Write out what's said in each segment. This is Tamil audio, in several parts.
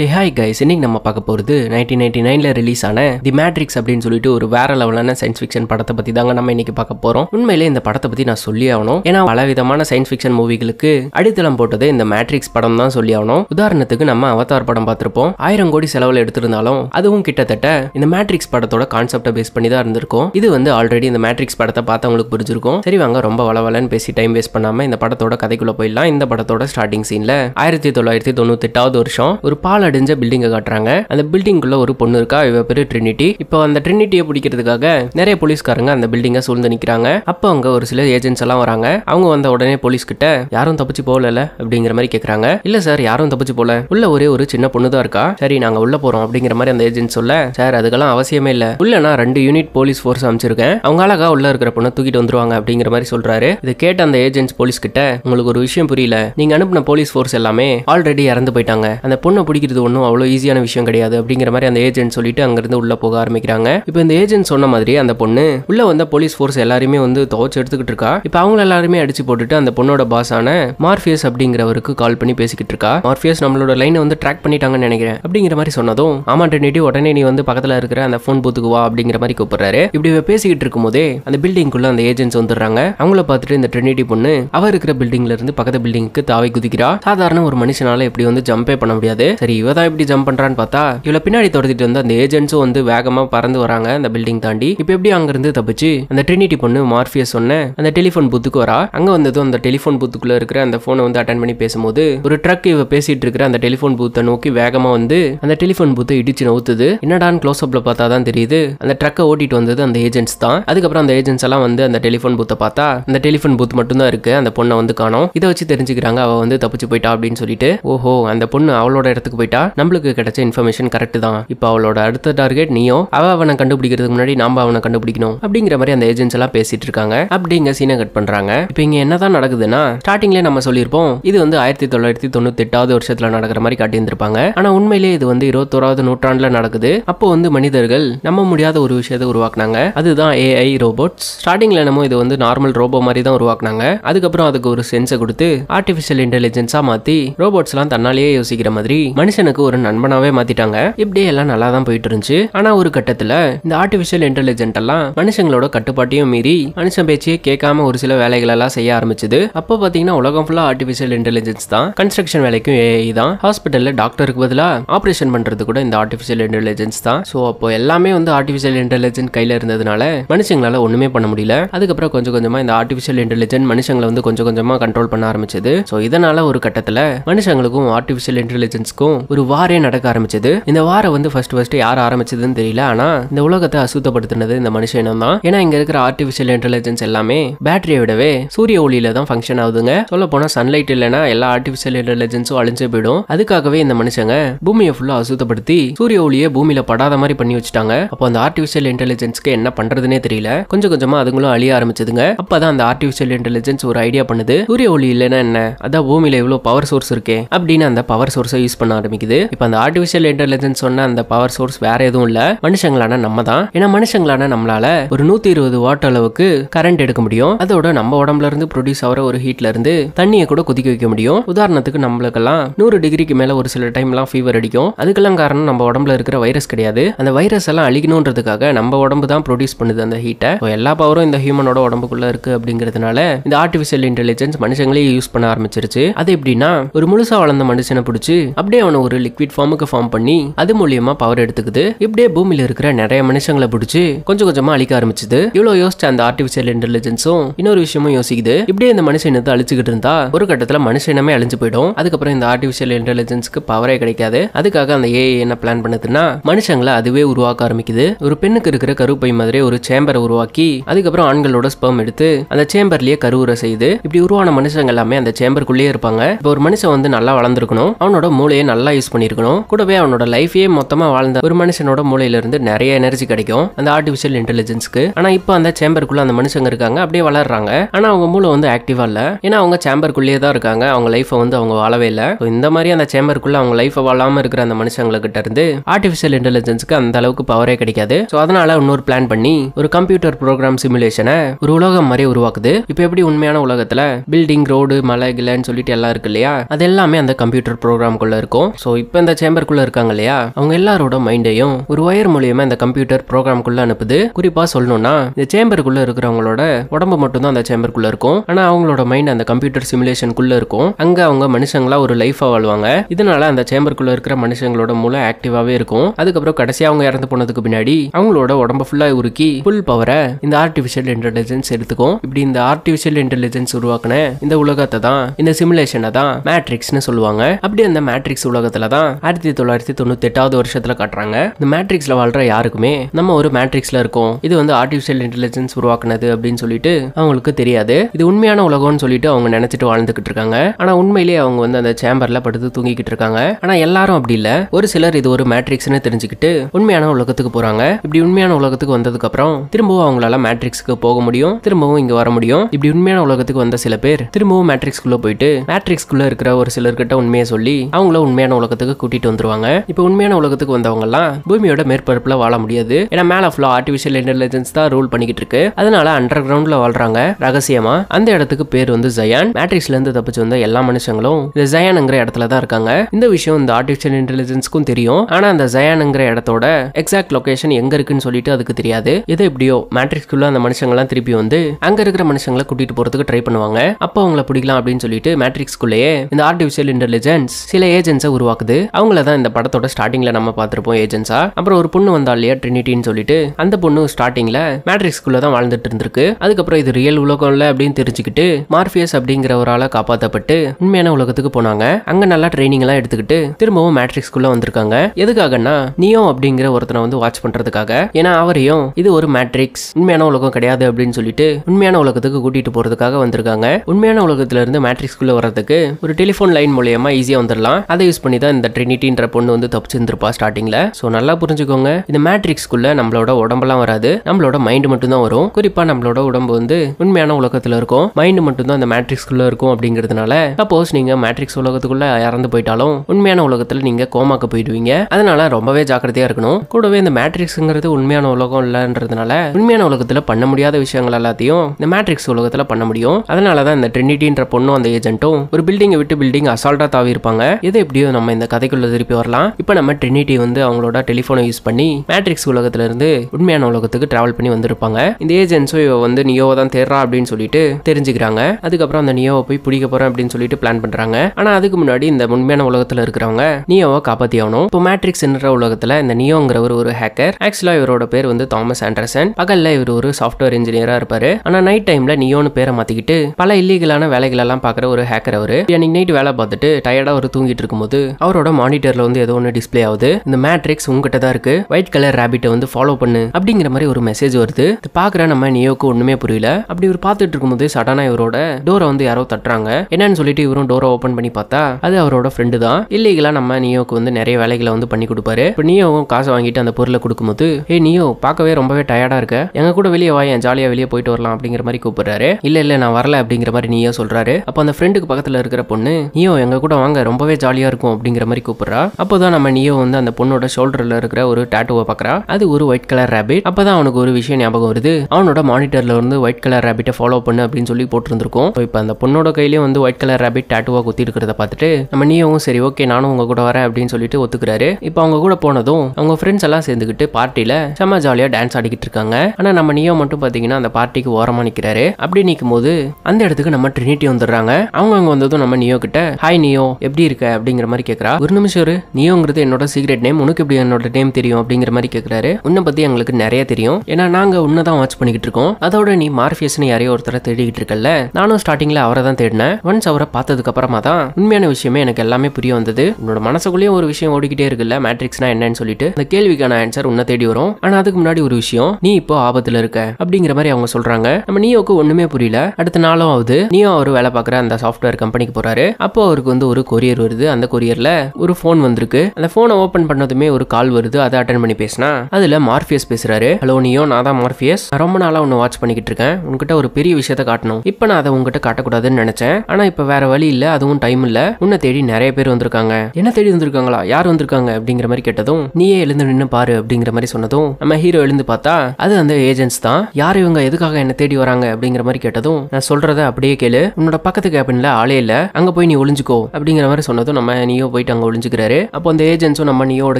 ஹே ஹாய் கைஸ் இன்னைக்கு நம்ம பார்க்க போகிறது நைன்டீன் நைன்டி நைனில் ரிலீஸ் ஆன தி மேட்ரிக்ஸ் அப்படின்னு சொல்லிட்டு ஒரு வேற லெவலான சயின்ஸ் ஃபிக்ஷன் படத்தை பற்றி தாங்க நம்ம இன்னைக்கு பார்க்க போகிறோம் உண்மையிலே இந்த படத்தை பற்றி நான் சொல்லி ஆகணும் ஏன்னா பல விதமான சயின்ஸ் ஃபிக்ஷன் மூவிகளுக்கு அடித்தளம் போட்டது இந்த மேட்ரிக்ஸ் படம் தான் சொல்லி ஆகணும் உதாரணத்துக்கு நம்ம அவதார் படம் பார்த்துருப்போம் ஆயிரம் கோடி செலவில் எடுத்திருந்தாலும் அதுவும் கிட்டத்தட்ட இந்த மேட்ரிக்ஸ் படத்தோட கான்செப்டை பேஸ் பண்ணி தான் இருந்திருக்கும் இது வந்து ஆல்ரெடி இந்த மேட்ரிக்ஸ் படத்தை பார்த்தவங்களுக்கு புரிஞ்சிருக்கும் சரி வாங்க ரொம்ப வளவலன்னு பேசி டைம் வேஸ்ட் பண்ணாமல் இந்த படத்தோட கதைக்குள்ளே போயிடலாம் இந்த படத்தோட ஸ்டார்டிங் சீனில் ஆயிரத்தி தொள்ளாயிரத்தி தொண்ணூத்தெட்டாவது வருஷம் ஒரு பால அடிஞ்ச பில்டிங்கை காட்டுறாங்க அந்த பில்டிங்குள்ள ஒரு பொண்ணு இருக்கா இவ பேரு ட்ரினிட்டி இப்போ அந்த ட்ரினிட்டியை பிடிக்கிறதுக்காக நிறைய போலீஸ்காரங்க அந்த பில்டிங்கை சூழ்ந்து நிற்கிறாங்க அப்போ அங்க ஒரு சில ஏஜென்ட்ஸ் எல்லாம் வராங்க அவங்க வந்த உடனே போலீஸ் கிட்ட யாரும் தப்பிச்சு போகல அப்படிங்கிற மாதிரி கேட்குறாங்க இல்ல சார் யாரும் தப்பிச்சு போல உள்ள ஒரே ஒரு சின்ன பொண்ணு தான் இருக்கா சரி நாங்க உள்ள போறோம் அப்படிங்கிற மாதிரி அந்த ஏஜென்ட் சொல்ல சார் அதுக்கெல்லாம் அவசியமே இல்ல உள்ள நான் ரெண்டு யூனிட் போலீஸ் ஃபோர்ஸ் அமைச்சிருக்கேன் அவங்க அழகா உள்ள இருக்கிற பொண்ணை தூக்கிட்டு வந்துருவாங்க அப்படிங்கிற மாதிரி சொல்றாரு இது கேட்ட அந்த ஏஜென்ட்ஸ் போலீஸ் கிட்ட உங்களுக்கு ஒரு விஷயம் புரியல நீங்க அனுப்பின போலீஸ் ஃபோர்ஸ் எல்லாமே ஆல்ரெடி இறந்து போயிட்டாங்க அந்த பொண்ணை பிடிக்கிறது கிடைக்கிறது ஒன்றும் அவ்வளோ ஈஸியான விஷயம் கிடையாது அப்படிங்கிற மாதிரி அந்த ஏஜென்ட் சொல்லிட்டு அங்கேருந்து உள்ளே போக ஆரம்பிக்கிறாங்க இப்போ இந்த ஏஜென்ட் சொன்ன மாதிரி அந்த பொண்ணு உள்ளே வந்த போலீஸ் ஃபோர்ஸ் எல்லாருமே வந்து துவச்சு எடுத்துக்கிட்டு இருக்கா இப்போ அவங்க எல்லாருமே அடிச்சு போட்டுட்டு அந்த பொண்ணோட பாஸான மார்ஃபியஸ் அப்படிங்கிறவருக்கு கால் பண்ணி பேசிக்கிட்டு இருக்கா மார்ஃபியஸ் நம்மளோட லைனை வந்து ட்ராக் பண்ணிட்டாங்கன்னு நினைக்கிறேன் அப்படிங்கிற மாதிரி சொன்னதும் ஆமா டெனிட்டி உடனே நீ வந்து பக்கத்தில் இருக்கிற அந்த ஃபோன் பூத்துக்கு வா அப்படிங்கிற மாதிரி கூப்பிடுறாரு இப்படி பேசிக்கிட்டு இருக்கும்போதே அந்த பில்டிங்குள்ள அந்த ஏஜென்ட்ஸ் வந்துடுறாங்க அவங்கள பார்த்துட்டு இந்த ட்ரினிட்டி பொண்ணு அவர் இருக்கிற பில்டிங்ல இருந்து பக்கத்து பில்டிங்க்கு தாவை குதிக்கிறா சாதாரண ஒரு மனுஷனால எப்படி வந்து ஜம்பே பண்ண முடியாது சரி இவ தான் இப்படி ஜம்ப் பண்றான்னு பார்த்தா இவளை பின்னாடி தொடர்த்திட்டு வந்து அந்த ஏஜென்ட்ஸும் வந்து வேகமா பறந்து வராங்க அந்த பில்டிங் தாண்டி இப்போ எப்படி அங்கிருந்து தப்பிச்சு அந்த ட்ரினிட்டி பொண்ணு மார்பியஸ் சொன்ன அந்த டெலிஃபோன் புத்துக்கு வரா அங்க வந்ததும் அந்த டெலிஃபோன் பூத்துக்குள்ள இருக்கிற அந்த போனை வந்து அட்டன் பண்ணி பேசும்போது ஒரு ட்ரக் இவ பேசிட்டு இருக்கிற அந்த டெலிஃபோன் பூத்தை நோக்கி வேகமா வந்து அந்த டெலிஃபோன் பூத்தை இடிச்சு நவுத்துது என்னடான்னு க்ளோஸ் அப்ல பார்த்தா தான் தெரியுது அந்த ட்ரக்கை ஓட்டிட்டு வந்தது அந்த ஏஜென்ட்ஸ் தான் அதுக்கப்புறம் அந்த ஏஜென்ட்ஸ் எல்லாம் வந்து அந்த டெலிஃபோன் பூத்தை பார்த்தா அந்த டெலிஃபோன் பூத் மட்டும் தான் இருக்கு அந்த பொண்ணை வந்து காணும் இதை வச்சு தெரிஞ்சுக்கிறாங்க அவ வந்து தப்பிச்சு போயிட்டா அப்படின்னு சொல்லிட்டு ஓஹோ அந்த பொண்ணு அவளோட இடத்துக்கு போயிட்டா பண்ணிட்டா நம்மளுக்கு கிடைச்ச இன்ஃபர்மேஷன் கரெக்ட் தான் இப்போ அவளோட அடுத்த டார்கெட் நீயோ அவ அவனை கண்டுபிடிக்கிறதுக்கு முன்னாடி நாம அவனை கண்டுபிடிக்கணும் அப்படிங்கிற மாதிரி அந்த ஏஜென்ட்ஸ் எல்லாம் பேசிட்டு இருக்காங்க அப்படிங்க சீனை கட் பண்றாங்க இப்போ இங்க என்னதான் நடக்குதுன்னா ஸ்டார்டிங்ல நம்ம சொல்லியிருப்போம் இது வந்து ஆயிரத்தி தொள்ளாயிரத்தி தொண்ணூத்தி எட்டாவது வருஷத்துல நடக்கிற மாதிரி காட்டியிருந்திருப்பாங்க ஆனா உண்மையிலே இது வந்து இருபத்தோராவது நூற்றாண்டுல நடக்குது அப்போ வந்து மனிதர்கள் நம்ப முடியாத ஒரு விஷயத்தை உருவாக்குனாங்க அதுதான் ஏஐ ரோபோட்ஸ் ஸ்டார்டிங்ல என்னமோ இது வந்து நார்மல் ரோபோ மாதிரி தான் உருவாக்குனாங்க அதுக்கப்புறம் அதுக்கு ஒரு சென்ஸை கொடுத்து ஆர்டிபிஷியல் இன்டெலிஜென்ஸா மாத்தி ரோபோட்ஸ் எல்லாம் தன்னாலேயே யோசிக்கிற மாதிரி மனுஷன் எனக்கு ஒரு நண்பனாவே மாத்திட்டாங்க இப்படி எல்லாம் நல்லா தான் போயிட்டு இருந்துச்சு ஆனா ஒரு கட்டத்துல இந்த ஆர்டிபிஷியல் இன்டெலிஜென்ட் எல்லாம் மனுஷங்களோட கட்டுப்பாட்டையும் மீறி மனுஷன் பேச்சையே கேட்காம ஒரு சில வேலைகள் எல்லாம் செய்ய ஆரம்பிச்சது அப்போ பாத்தீங்கன்னா உலகம் ஃபுல்லா ஆர்டிபிஷியல் இன்டெலிஜென்ஸ் தான் கன்ஸ்ட்ரக்ஷன் வேலைக்கும் ஏஐ தான் ஹாஸ்பிட்டல்ல டாக்டருக்கு பதிலாக ஆப்ரேஷன் பண்றது கூட இந்த ஆர்டிபிஷியல் இன்டெலிஜென்ஸ் தான் ஸோ அப்போ எல்லாமே வந்து ஆர்டிபிஷியல் இன்டெலிஜென்ட் கையில இருந்ததுனால மனுஷங்களால ஒண்ணுமே பண்ண முடியல அதுக்கப்புறம் கொஞ்சம் கொஞ்சமா இந்த ஆர்டிபிஷியல் இன்டெலிஜென்ட் மனுஷங்களை வந்து கொஞ்சம் கொஞ்சமா கண்ட்ரோல் பண்ண ஆரம்பிச்சது ஸோ இதனால ஒரு கட்டத்துல மனுஷங்களுக்கும் ஆர்டிபிஷியல் இன்டெலிஜென்ஸ்க்கும் ஒரு வாரே நடக்க ஆரம்பிச்சது இந்த வாரம் வந்து ஃபர்ஸ்ட் ஃபர்ஸ்ட் யார் ஆரம்பிச்சதுன்னு தெரியல ஆனா இந்த உலகத்தை அசுத்தப்படுத்தினது இந்த மனுஷன் தான் ஏன்னா இங்க இருக்கிற ஆர்டிபிஷியல் இன்டெலிஜென்ஸ் எல்லாமே பேட்டரியை விடவே சூரிய ஒளியில தான் ஃபங்க்ஷன் ஆகுதுங்க சொல்ல போனா சன்லைட் இல்லைன்னா எல்லா ஆர்டிபிஷியல் இன்டெலிஜென்ஸும் அழிஞ்சு போயிடும் அதுக்காகவே இந்த மனுஷங்க பூமியை ஃபுல்லா அசுத்தப்படுத்தி சூரிய ஒளியை பூமியில படாத மாதிரி பண்ணி வச்சுட்டாங்க அப்போ அந்த ஆர்டிபிஷியல் இன்டெலிஜென்ஸ்க்கு என்ன பண்றதுனே தெரியல கொஞ்சம் கொஞ்சமா அதுங்களும் அழிய ஆரம்பிச்சதுங்க அப்பதான் அந்த ஆர்டிபிஷியல் இன்டெலிஜென்ஸ் ஒரு ஐடியா பண்ணுது சூரிய ஒளி இல்லைன்னா என்ன அதான் பூமியில இவ்வளவு பவர் சோர்ஸ் இருக்கே அப்படின்னு அந்த பவர் சோர்ஸை யூஸ் பண்ண ஆரம்பிக்கும் ஆரம்பிக்குது இப்போ அந்த ஆர்டிஃபிஷியல் இன்டெலிஜென்ஸ் சொன்ன அந்த பவர் சோர்ஸ் வேற எதுவும் இல்ல மனுஷங்களான நம்ம தான் ஏன்னா மனுஷங்களான நம்மளால ஒரு நூத்தி இருபது வாட் அளவுக்கு கரண்ட் எடுக்க முடியும் அதோட நம்ம உடம்புல இருந்து ப்ரொடியூஸ் ஆகிற ஒரு ஹீட்ல இருந்து தண்ணியை கூட கொதிக்க வைக்க முடியும் உதாரணத்துக்கு நம்மளுக்கெல்லாம் நூறு டிகிரிக்கு மேல ஒரு சில டைம்லாம் ஃபீவர் அடிக்கும் அதுக்கெல்லாம் காரணம் நம்ம உடம்புல இருக்கிற வைரஸ் கிடையாது அந்த வைரஸ் எல்லாம் அழிக்கணுன்றதுக்காக நம்ம உடம்பு தான் ப்ரொடியூஸ் பண்ணுது அந்த ஹீட்டை எல்லா பவரும் இந்த ஹியூமனோட உடம்புக்குள்ள இருக்கு அப்படிங்கிறதுனால இந்த ஆர்டிஃபிஷியல் இன்டெலிஜென்ஸ் மனுஷங்களே யூஸ் பண்ண ஆரம்பிச்சிருச்சு அது எப்படின்னா ஒரு முழுசா வளர்ந்த மனுஷனை பிடிச்சி அப்படியே அவனை ஒரு லிக்விட் ஃபார்முக்கு ஃபார்ம் பண்ணி அது மூலியமா பவர் எடுத்துக்குது இப்படியே பூமியில இருக்கிற நிறைய மனுஷங்களை பிடிச்சி கொஞ்சம் கொஞ்சமா அழிக்க ஆரம்பிச்சுது இவ்வளவு யோசிச்ச அந்த ஆர்டிபிஷியல் இன்டெலிஜென்ஸும் இன்னொரு விஷயமும் யோசிக்குது இப்படியே இந்த மனுஷன் இனத்தை அழிச்சுக்கிட்டு இருந்தா ஒரு கட்டத்துல மனுஷனமே அழிஞ்சு போயிடும் அதுக்கப்புறம் இந்த ஆர்டிபிஷியல் இன்டெலிஜென்ஸ்க்கு பவரே கிடைக்காது அதுக்காக அந்த ஏஐ என்ன பிளான் பண்ணுதுன்னா மனுஷங்களை அதுவே உருவாக்க ஆரம்பிக்குது ஒரு பெண்ணுக்கு இருக்கிற கருப்பை மாதிரி ஒரு சேம்பரை உருவாக்கி அதுக்கப்புறம் ஆண்களோட ஸ்பெர்ம் எடுத்து அந்த சேம்பர்லயே கருவுரை செய்து இப்படி உருவான மனுஷங்க எல்லாமே அந்த சேம்பருக்குள்ளேயே இருப்பாங்க இப்போ ஒரு மனுஷன் வந்து நல்லா வளர்ந்துருக்கணும் அவனோட மூளையை நல்லா யூஸ் பண்ணிருக்கணும் கூடவே அவனோட லைஃபையே மொத்தமாக வாழ்ந்த ஒரு மனுஷனோட இருந்து நிறைய எனர்ஜி கிடைக்கும் அந்த ஆர்டிபிஷியல் இன்டெலிஜென்ஸ்க்கு ஆனால் இப்போ அந்த சேம்பருக்குள்ளே அந்த மனுஷங்க இருக்காங்க அப்படியே வளர்றாங்க ஆனால் அவங்க மூளை வந்து ஆக்டிவாக இல்லை ஏன்னா அவங்க சேம்பருக்குள்ளேயே தான் இருக்காங்க அவங்க லைஃபை வந்து அவங்க வாழவே இல்லை இந்த மாதிரி அந்த சேம்பருக்குள்ளே அவங்க லைஃபை வாழாமல் இருக்கிற அந்த மனுஷங்களுக்கிட்ட இருந்து ஆர்டிஃபிஷியல் இன்டெலிஜென்ஸ்க்கு அந்த அளவுக்கு பவரே கிடைக்காது ஸோ அதனால இன்னொரு பிளான் பண்ணி ஒரு கம்ப்யூட்டர் ப்ரோக்ராம் சிமுலேஷனை ஒரு உலகம் மாதிரி உருவாக்குது இப்போ எப்படி உண்மையான உலகத்தில் பில்டிங் ரோடு மலை கிளைன்னு சொல்லிட்டு எல்லாம் இருக்கு இல்லையா அது எல்லாமே அந்த கம்ப்யூட்டர் ப்ரோக்ராம்குள்ளே இருக்கும் ஸோ ஸோ இப்போ இந்த சேம்பருக்குள்ளே இருக்காங்க இல்லையா அவங்க எல்லாரோட மைண்டையும் ஒரு ஒயர் மூலியமாக இந்த கம்ப்யூட்டர் ப்ரோக்ராம்குள்ளே அனுப்புது குறிப்பாக சொல்லணும்னா இந்த சேம்பருக்குள்ளே இருக்கிறவங்களோட உடம்பு மட்டும்தான் அந்த சேம்பருக்குள்ளே இருக்கும் ஆனால் அவங்களோட மைண்ட் அந்த கம்ப்யூட்டர் சிமுலேஷனுக்குள்ளே இருக்கும் அங்கே அவங்க மனுஷங்களாக ஒரு லைஃபாக வாழ்வாங்க இதனால அந்த சேம்பருக்குள்ளே இருக்கிற மனுஷங்களோட மூலம் ஆக்டிவாகவே இருக்கும் அதுக்கப்புறம் கடைசியாக அவங்க இறந்து போனதுக்கு பின்னாடி அவங்களோட உடம்பு ஃபுல்லாக உருக்கி ஃபுல் பவரை இந்த ஆர்டிஃபிஷியல் இன்டெலிஜென்ஸ் எடுத்துக்கும் இப்படி இந்த ஆர்டிஃபிஷியல் இன்டெலிஜென்ஸ் உருவாக்கின இந்த உலகத்தை தான் இந்த சிமுலேஷனை தான் மேட்ரிக்ஸ்னு சொல்லுவாங்க அப்படி அந்த மேட்ரிக்ஸ் உலகத்தை படத்தில் தான் ஆயிரத்தி தொள்ளாயிரத்தி தொண்ணூத்தி எட்டாவது வருஷத்துல காட்டுறாங்க இந்த மேட்ரிக்ஸ்ல வாழ்ற யாருக்குமே நம்ம ஒரு மேட்ரிக்ஸ்ல இருக்கோம் இது வந்து ஆர்டிஃபிஷியல் இன்டெலிஜென்ஸ் உருவாக்குனது அப்படின்னு சொல்லிட்டு அவங்களுக்கு தெரியாது இது உண்மையான உலகம்னு சொல்லிட்டு அவங்க நினைச்சிட்டு வாழ்ந்துகிட்டு இருக்காங்க ஆனா உண்மையிலேயே அவங்க வந்து அந்த சேம்பர்ல படுத்து தூங்கிக்கிட்டு இருக்காங்க ஆனால் எல்லாரும் அப்படி இல்லை ஒரு சிலர் இது ஒரு மேட்ரிக்ஸ்னு தெரிஞ்சுக்கிட்டு உண்மையான உலகத்துக்கு போறாங்க இப்படி உண்மையான உலகத்துக்கு வந்ததுக்கு அப்புறம் திரும்பவும் அவங்களால மேட்ரிக்ஸ்க்கு போக முடியும் திரும்பவும் இங்க வர முடியும் இப்படி உண்மையான உலகத்துக்கு வந்த சில பேர் திரும்பவும் மேட்ரிக்ஸ்குள்ளே போயிட்டு மேட்ரிக்ஸ்குள்ளே இருக்கிற ஒரு சிலர்கிட்ட உண்மையை சொல்லி அவங்கள உண்மையான உலகத்துக்கு கூட்டிட்டு வந்துருவாங்க இப்போ உண்மையான உலகத்துக்கு வந்தவங்கலாம் பூமியோட மேற்பரப்புல வாழ முடியாது ஏன்னா மேல ஃபுல்லா ஆர்டிபிஷியல் இன்டெலிஜென்ஸ் தான் ரூல் பண்ணிக்கிட்டு இருக்கு அதனால அண்டர் கிரவுண்ட்ல வாழ்றாங்க ரகசியமா அந்த இடத்துக்கு பேர் வந்து ஜயான் மேட்ரிக்ஸ்ல இருந்து தப்பிச்சு வந்த எல்லா மனுஷங்களும் இந்த ஜயான்ங்கிற இடத்துல தான் இருக்காங்க இந்த விஷயம் இந்த ஆர்டிபிஷியல் இன்டெலிஜென்ஸ்க்கும் தெரியும் ஆனா அந்த ஜயான்ங்கிற இடத்தோட எக்ஸாக்ட் லொகேஷன் எங்க இருக்குன்னு சொல்லிட்டு அதுக்கு தெரியாது இது எப்படியோ மேட்ரிக்ஸ்குள்ள அந்த மனுஷங்கள்லாம் திருப்பி வந்து அங்க இருக்கிற மனுஷங்களை கூட்டிட்டு போறதுக்கு ட்ரை பண்ணுவாங்க அப்போ அவங்கள பிடிக்கலாம் அப்படின்னு சொல்லிட்டு மேட்ரிக்ஸ்குள்ளேயே இந்த ஆர்டிபிஷியல் இன்டெலிஜென்ஸ் சில ஏஜென்ட்ஸை உருவாக்க உருவாக்குது அவங்கள தான் இந்த படத்தோட ஸ்டார்டிங்ல நம்ம பார்த்துருப்போம் ஏஜென்ட்ஸா அப்புறம் ஒரு பொண்ணு வந்தா இல்லையா ட்ரினிட்டின்னு சொல்லிட்டு அந்த பொண்ணு ஸ்டார்டிங்ல மேட்ரிக்ஸ்குள்ள தான் வாழ்ந்துட்டு இருந்திருக்கு அதுக்கப்புறம் இது ரியல் உலகம் இல்லை அப்படின்னு தெரிஞ்சுக்கிட்டு மார்பியஸ் அப்படிங்கிற ஒரு காப்பாற்றப்பட்டு உண்மையான உலகத்துக்கு போனாங்க அங்க நல்லா ட்ரைனிங் எல்லாம் எடுத்துக்கிட்டு திரும்பவும் மேட்ரிக்ஸ்குள்ள வந்திருக்காங்க எதுக்காகனா நியோ அப்படிங்கிற ஒருத்தனை வந்து வாட்ச் பண்றதுக்காக ஏன்னா அவரையும் இது ஒரு மேட்ரிக்ஸ் உண்மையான உலகம் கிடையாது அப்படின்னு சொல்லிட்டு உண்மையான உலகத்துக்கு கூட்டிட்டு போறதுக்காக வந்திருக்காங்க உண்மையான உலகத்துல இருந்து மேட்ரிக்ஸ்குள்ள வர்றதுக்கு ஒரு டெலிபோன் லைன் மூலியமா ஈஸியா வந்துடலாம் அதை யூஸ் பண்ணி பண்ணி தான் இந்த ட்ரினிட்டின்ற பொண்ணு வந்து தப்பிச்சிருந்துருப்பா ஸ்டார்டிங்ல ஸோ நல்லா புரிஞ்சுக்கோங்க இந்த மேட்ரிக்ஸ்குள்ள நம்மளோட உடம்பெல்லாம் வராது நம்மளோட மைண்டு மட்டும்தான் வரும் குறிப்பாக நம்மளோட உடம்பு வந்து உண்மையான உலகத்தில் இருக்கும் மைண்டு மட்டும்தான் அந்த மேட்ரிக்ஸ்குள்ள இருக்கும் அப்படிங்கிறதுனால சப்போஸ் நீங்கள் மேட்ரிக்ஸ் உலகத்துக்குள்ளே இறந்து போயிட்டாலும் உண்மையான உலகத்தில் நீங்கள் கோமாக்க போயிடுவீங்க அதனால ரொம்பவே ஜாக்கிரதையாக இருக்கணும் கூடவே இந்த மேட்ரிக்ஸுங்கிறது உண்மையான உலகம் இல்லைன்றதுனால உண்மையான உலகத்தில் பண்ண முடியாத விஷயங்கள் எல்லாத்தையும் இந்த மேட்ரிக்ஸ் உலகத்தில் பண்ண முடியும் அதனால தான் இந்த ட்ரினிட்டின்ற பொண்ணும் அந்த ஏஜென்ட்டும் ஒரு பில்டிங்கை விட்டு பில்டிங் அசால்ட்டாக தாவி இருப்பாங்க எது எப்படியோ நம்ம நம்ம இந்த கதைக்குள்ள திருப்பி வரலாம் இப்போ நம்ம ட்ரினிட்டி வந்து அவங்களோட டெலிஃபோனை யூஸ் பண்ணி மேட்ரிக்ஸ் உலகத்திலிருந்து உண்மையான உலகத்துக்கு டிராவல் பண்ணி வந்திருப்பாங்க இந்த ஏஜென்ட்ஸோ இவ வந்து நியோவை தான் தேர்றா அப்படின்னு சொல்லிட்டு தெரிஞ்சுக்கிறாங்க அதுக்கப்புறம் அந்த நியோவை போய் பிடிக்க போறேன் அப்படின்னு சொல்லிட்டு பிளான் பண்றாங்க ஆனா அதுக்கு முன்னாடி இந்த உண்மையான உலகத்துல இருக்கிறவங்க நியோவை காப்பாத்தி ஆகணும் இப்போ மேட்ரிக்ஸ் என்ற உலகத்துல இந்த நியோங்கிறவர் ஒரு ஹேக்கர் ஆக்சுவலா இவரோட பேர் வந்து தாமஸ் ஆண்டர்சன் பகல்ல இவர் ஒரு சாஃப்ட்வேர் இன்ஜினியரா இருப்பாரு ஆனா நைட் டைம்ல நியோன்னு பேரை மாத்திக்கிட்டு பல இல்லீகலான வேலைகள் எல்லாம் பாக்குற ஒரு ஹேக்கர் அவரு அன்னைக்கு நைட் வேலை பார்த்துட்டு டயர்டா ஒரு தூங்கிட்டு இருக்கும்போது அவரோட மானிட்டர்ல வந்து ஏதோ ஒன்று டிஸ்பிளே ஆகுது இந்த மேட்ரிக்ஸ் உங்ககிட்ட தான் இருக்கு ஒயிட் கலர் ரேபிட்டை வந்து ஃபாலோ பண்ணு அப்படிங்கிற மாதிரி ஒரு மெசேஜ் வருது இது பாக்குற நம்ம நியோக்கு ஒண்ணுமே புரியல அப்படி இவர் பார்த்துட்டு இருக்கும்போது சடனா இவரோட டோரை வந்து யாரோ தட்டுறாங்க என்னன்னு சொல்லிட்டு இவரும் டோரை ஓப்பன் பண்ணி பார்த்தா அது அவரோட ஃப்ரெண்டு தான் இல்லீகலா நம்ம நியோக்கு வந்து நிறைய வேலைகளை வந்து பண்ணி கொடுப்பாரு இப்போ நியோவும் காசை வாங்கிட்டு அந்த பொருளை கொடுக்கும்போது ஏ நியோ பார்க்கவே ரொம்பவே டயர்டா இருக்க எங்க கூட வெளியே வா என் ஜாலியா வெளியே போயிட்டு வரலாம் அப்படிங்கிற மாதிரி கூப்பிடுறாரு இல்ல இல்ல நான் வரல அப்படிங்கிற மாதிரி நீயோ சொல்றாரு அப்போ அந்த ஃப்ரெண்டுக்கு பக்கத்துல இருக்கிற பொண்ணு நீயோ எங்க கூட வாங்க ரொம்பவே ஜாலியா இருக்கும் அப்படிங்கிற மாதிரி கூப்பிடுறா அப்போதான் நம்ம நியோ வந்து அந்த பொண்ணோட ஷோல்டர்ல இருக்கிற ஒரு டாட்டூவை பாக்குறா அது ஒரு ஒயிட் கலர் ரேபிட் அப்பதான் அவனுக்கு ஒரு விஷயம் ஞாபகம் வருது அவனோட மானிட்டர்ல இருந்து ஒயிட் கலர் ரேபிட்டை ஃபாலோ பண்ணு அப்படின்னு சொல்லி போட்டிருந்திருக்கோம் இப்போ அந்த பொண்ணோட கையிலயும் வந்து ஒயிட் கலர் ரேபிட் டாட்டூவா குத்தி இருக்கிறத பார்த்துட்டு நம்ம நீயும் சரி ஓகே நானும் உங்க கூட வரேன் அப்படின்னு சொல்லிட்டு ஒத்துக்கிறாரு இப்போ அவங்க கூட போனதும் அவங்க ஃப்ரெண்ட்ஸ் எல்லாம் சேர்ந்துக்கிட்டு பார்ட்டியில செம்ம ஜாலியா டான்ஸ் ஆடிக்கிட்டு இருக்காங்க ஆனா நம்ம நியோ மட்டும் பாத்தீங்கன்னா அந்த பார்ட்டிக்கு ஓரமா நிக்கிறாரு அப்படி நிக்கும் போது அந்த இடத்துக்கு நம்ம ட்ரினிட்டி வந்துடுறாங்க அவங்க அங்க வந்ததும் நம்ம நியோ கிட்ட ஹாய் நியோ எப்படி இருக்க அப்படிங்கிற மாதிரி கேட்குறா ஒரு நிமிஷம் ஒரு நீங்கிறது என்னோட சீக்ரெட் நேம் உனக்கு எப்படி என்னோட நேம் தெரியும் அப்படிங்கிற மாதிரி கேட்குறாரு உன்னை பத்தி எங்களுக்கு நிறைய தெரியும் ஏன்னா நாங்க உன்னதான் வாட்ச் பண்ணிக்கிட்டு இருக்கோம் அதோட நீ மார்ஃபியஸ்னு யாரையோ ஒருத்தர தேடிக்கிட்டு இருக்கல நானும் ஸ்டார்டிங்ல அவரை தான் தேடினேன் ஒன்ஸ் அவரை பார்த்ததுக்கு அப்புறமா தான் உண்மையான விஷயமே எனக்கு எல்லாமே புரிய வந்தது உன்னோட மனசுக்குள்ளேயும் ஒரு விஷயம் ஓடிக்கிட்டே இருக்குல்ல மேட்ரிக்ஸ்னா என்னன்னு சொல்லிட்டு அந்த கேள்விக்கான ஆன்சர் உன்னை தேடி வரும் ஆனால் அதுக்கு முன்னாடி ஒரு விஷயம் நீ இப்போ ஆபத்துல இருக்க அப்படிங்கிற மாதிரி அவங்க சொல்றாங்க நம்ம நீயோக்கு ஒண்ணுமே புரியல அடுத்த நாளும் ஆகுது நீயும் அவர் வேலை பார்க்குற அந்த சாஃப்ட்வேர் கம்பெனிக்கு போறாரு அப்போ அவருக்கு வந்து ஒரு கொரியர் வருது அந்த கொரியர்ல நம்பர்ல ஒரு ஃபோன் வந்திருக்கு அந்த ஃபோனை ஓபன் பண்ணதுமே ஒரு கால் வருது அதை அட்டன் பண்ணி பேசினா அதுல மார்பியஸ் பேசுறாரு ஹலோ நீயோ நான் தான் மார்பியஸ் ரொம்ப நாளா உன்னை வாட்ச் பண்ணிக்கிட்டு இருக்கேன் உன்கிட்ட ஒரு பெரிய விஷயத்த காட்டணும் இப்ப நான் அதை உங்ககிட்ட காட்டக்கூடாதுன்னு நினைச்சேன் ஆனா இப்ப வேற வழி இல்ல அதுவும் டைம் இல்ல உன்னை தேடி நிறைய பேர் வந்திருக்காங்க என்ன தேடி வந்திருக்காங்களா யார் வந்திருக்காங்க அப்படிங்கிற மாதிரி கேட்டதும் நீயே எழுந்து நின்று பாரு அப்படிங்கிற மாதிரி சொன்னதும் நம்ம ஹீரோ எழுந்து பார்த்தா அது அந்த ஏஜென்ட்ஸ் தான் யார் இவங்க எதுக்காக என்ன தேடி வராங்க அப்படிங்கிற மாதிரி கேட்டதும் நான் சொல்றத அப்படியே கேளு உன்னோட பக்கத்து கேபின்ல ஆளே இல்ல அங்க போய் நீ ஒளிஞ்சுக்கோ அப்படிங்கிற மாதிரி சொன்னதும் நம்ம நீயோ போயிட்டு அங்கே ஒளிஞ்சுக்கிறாரு அப்போ அந்த ஏஜென்ட்ஸும் நம்ம நியோட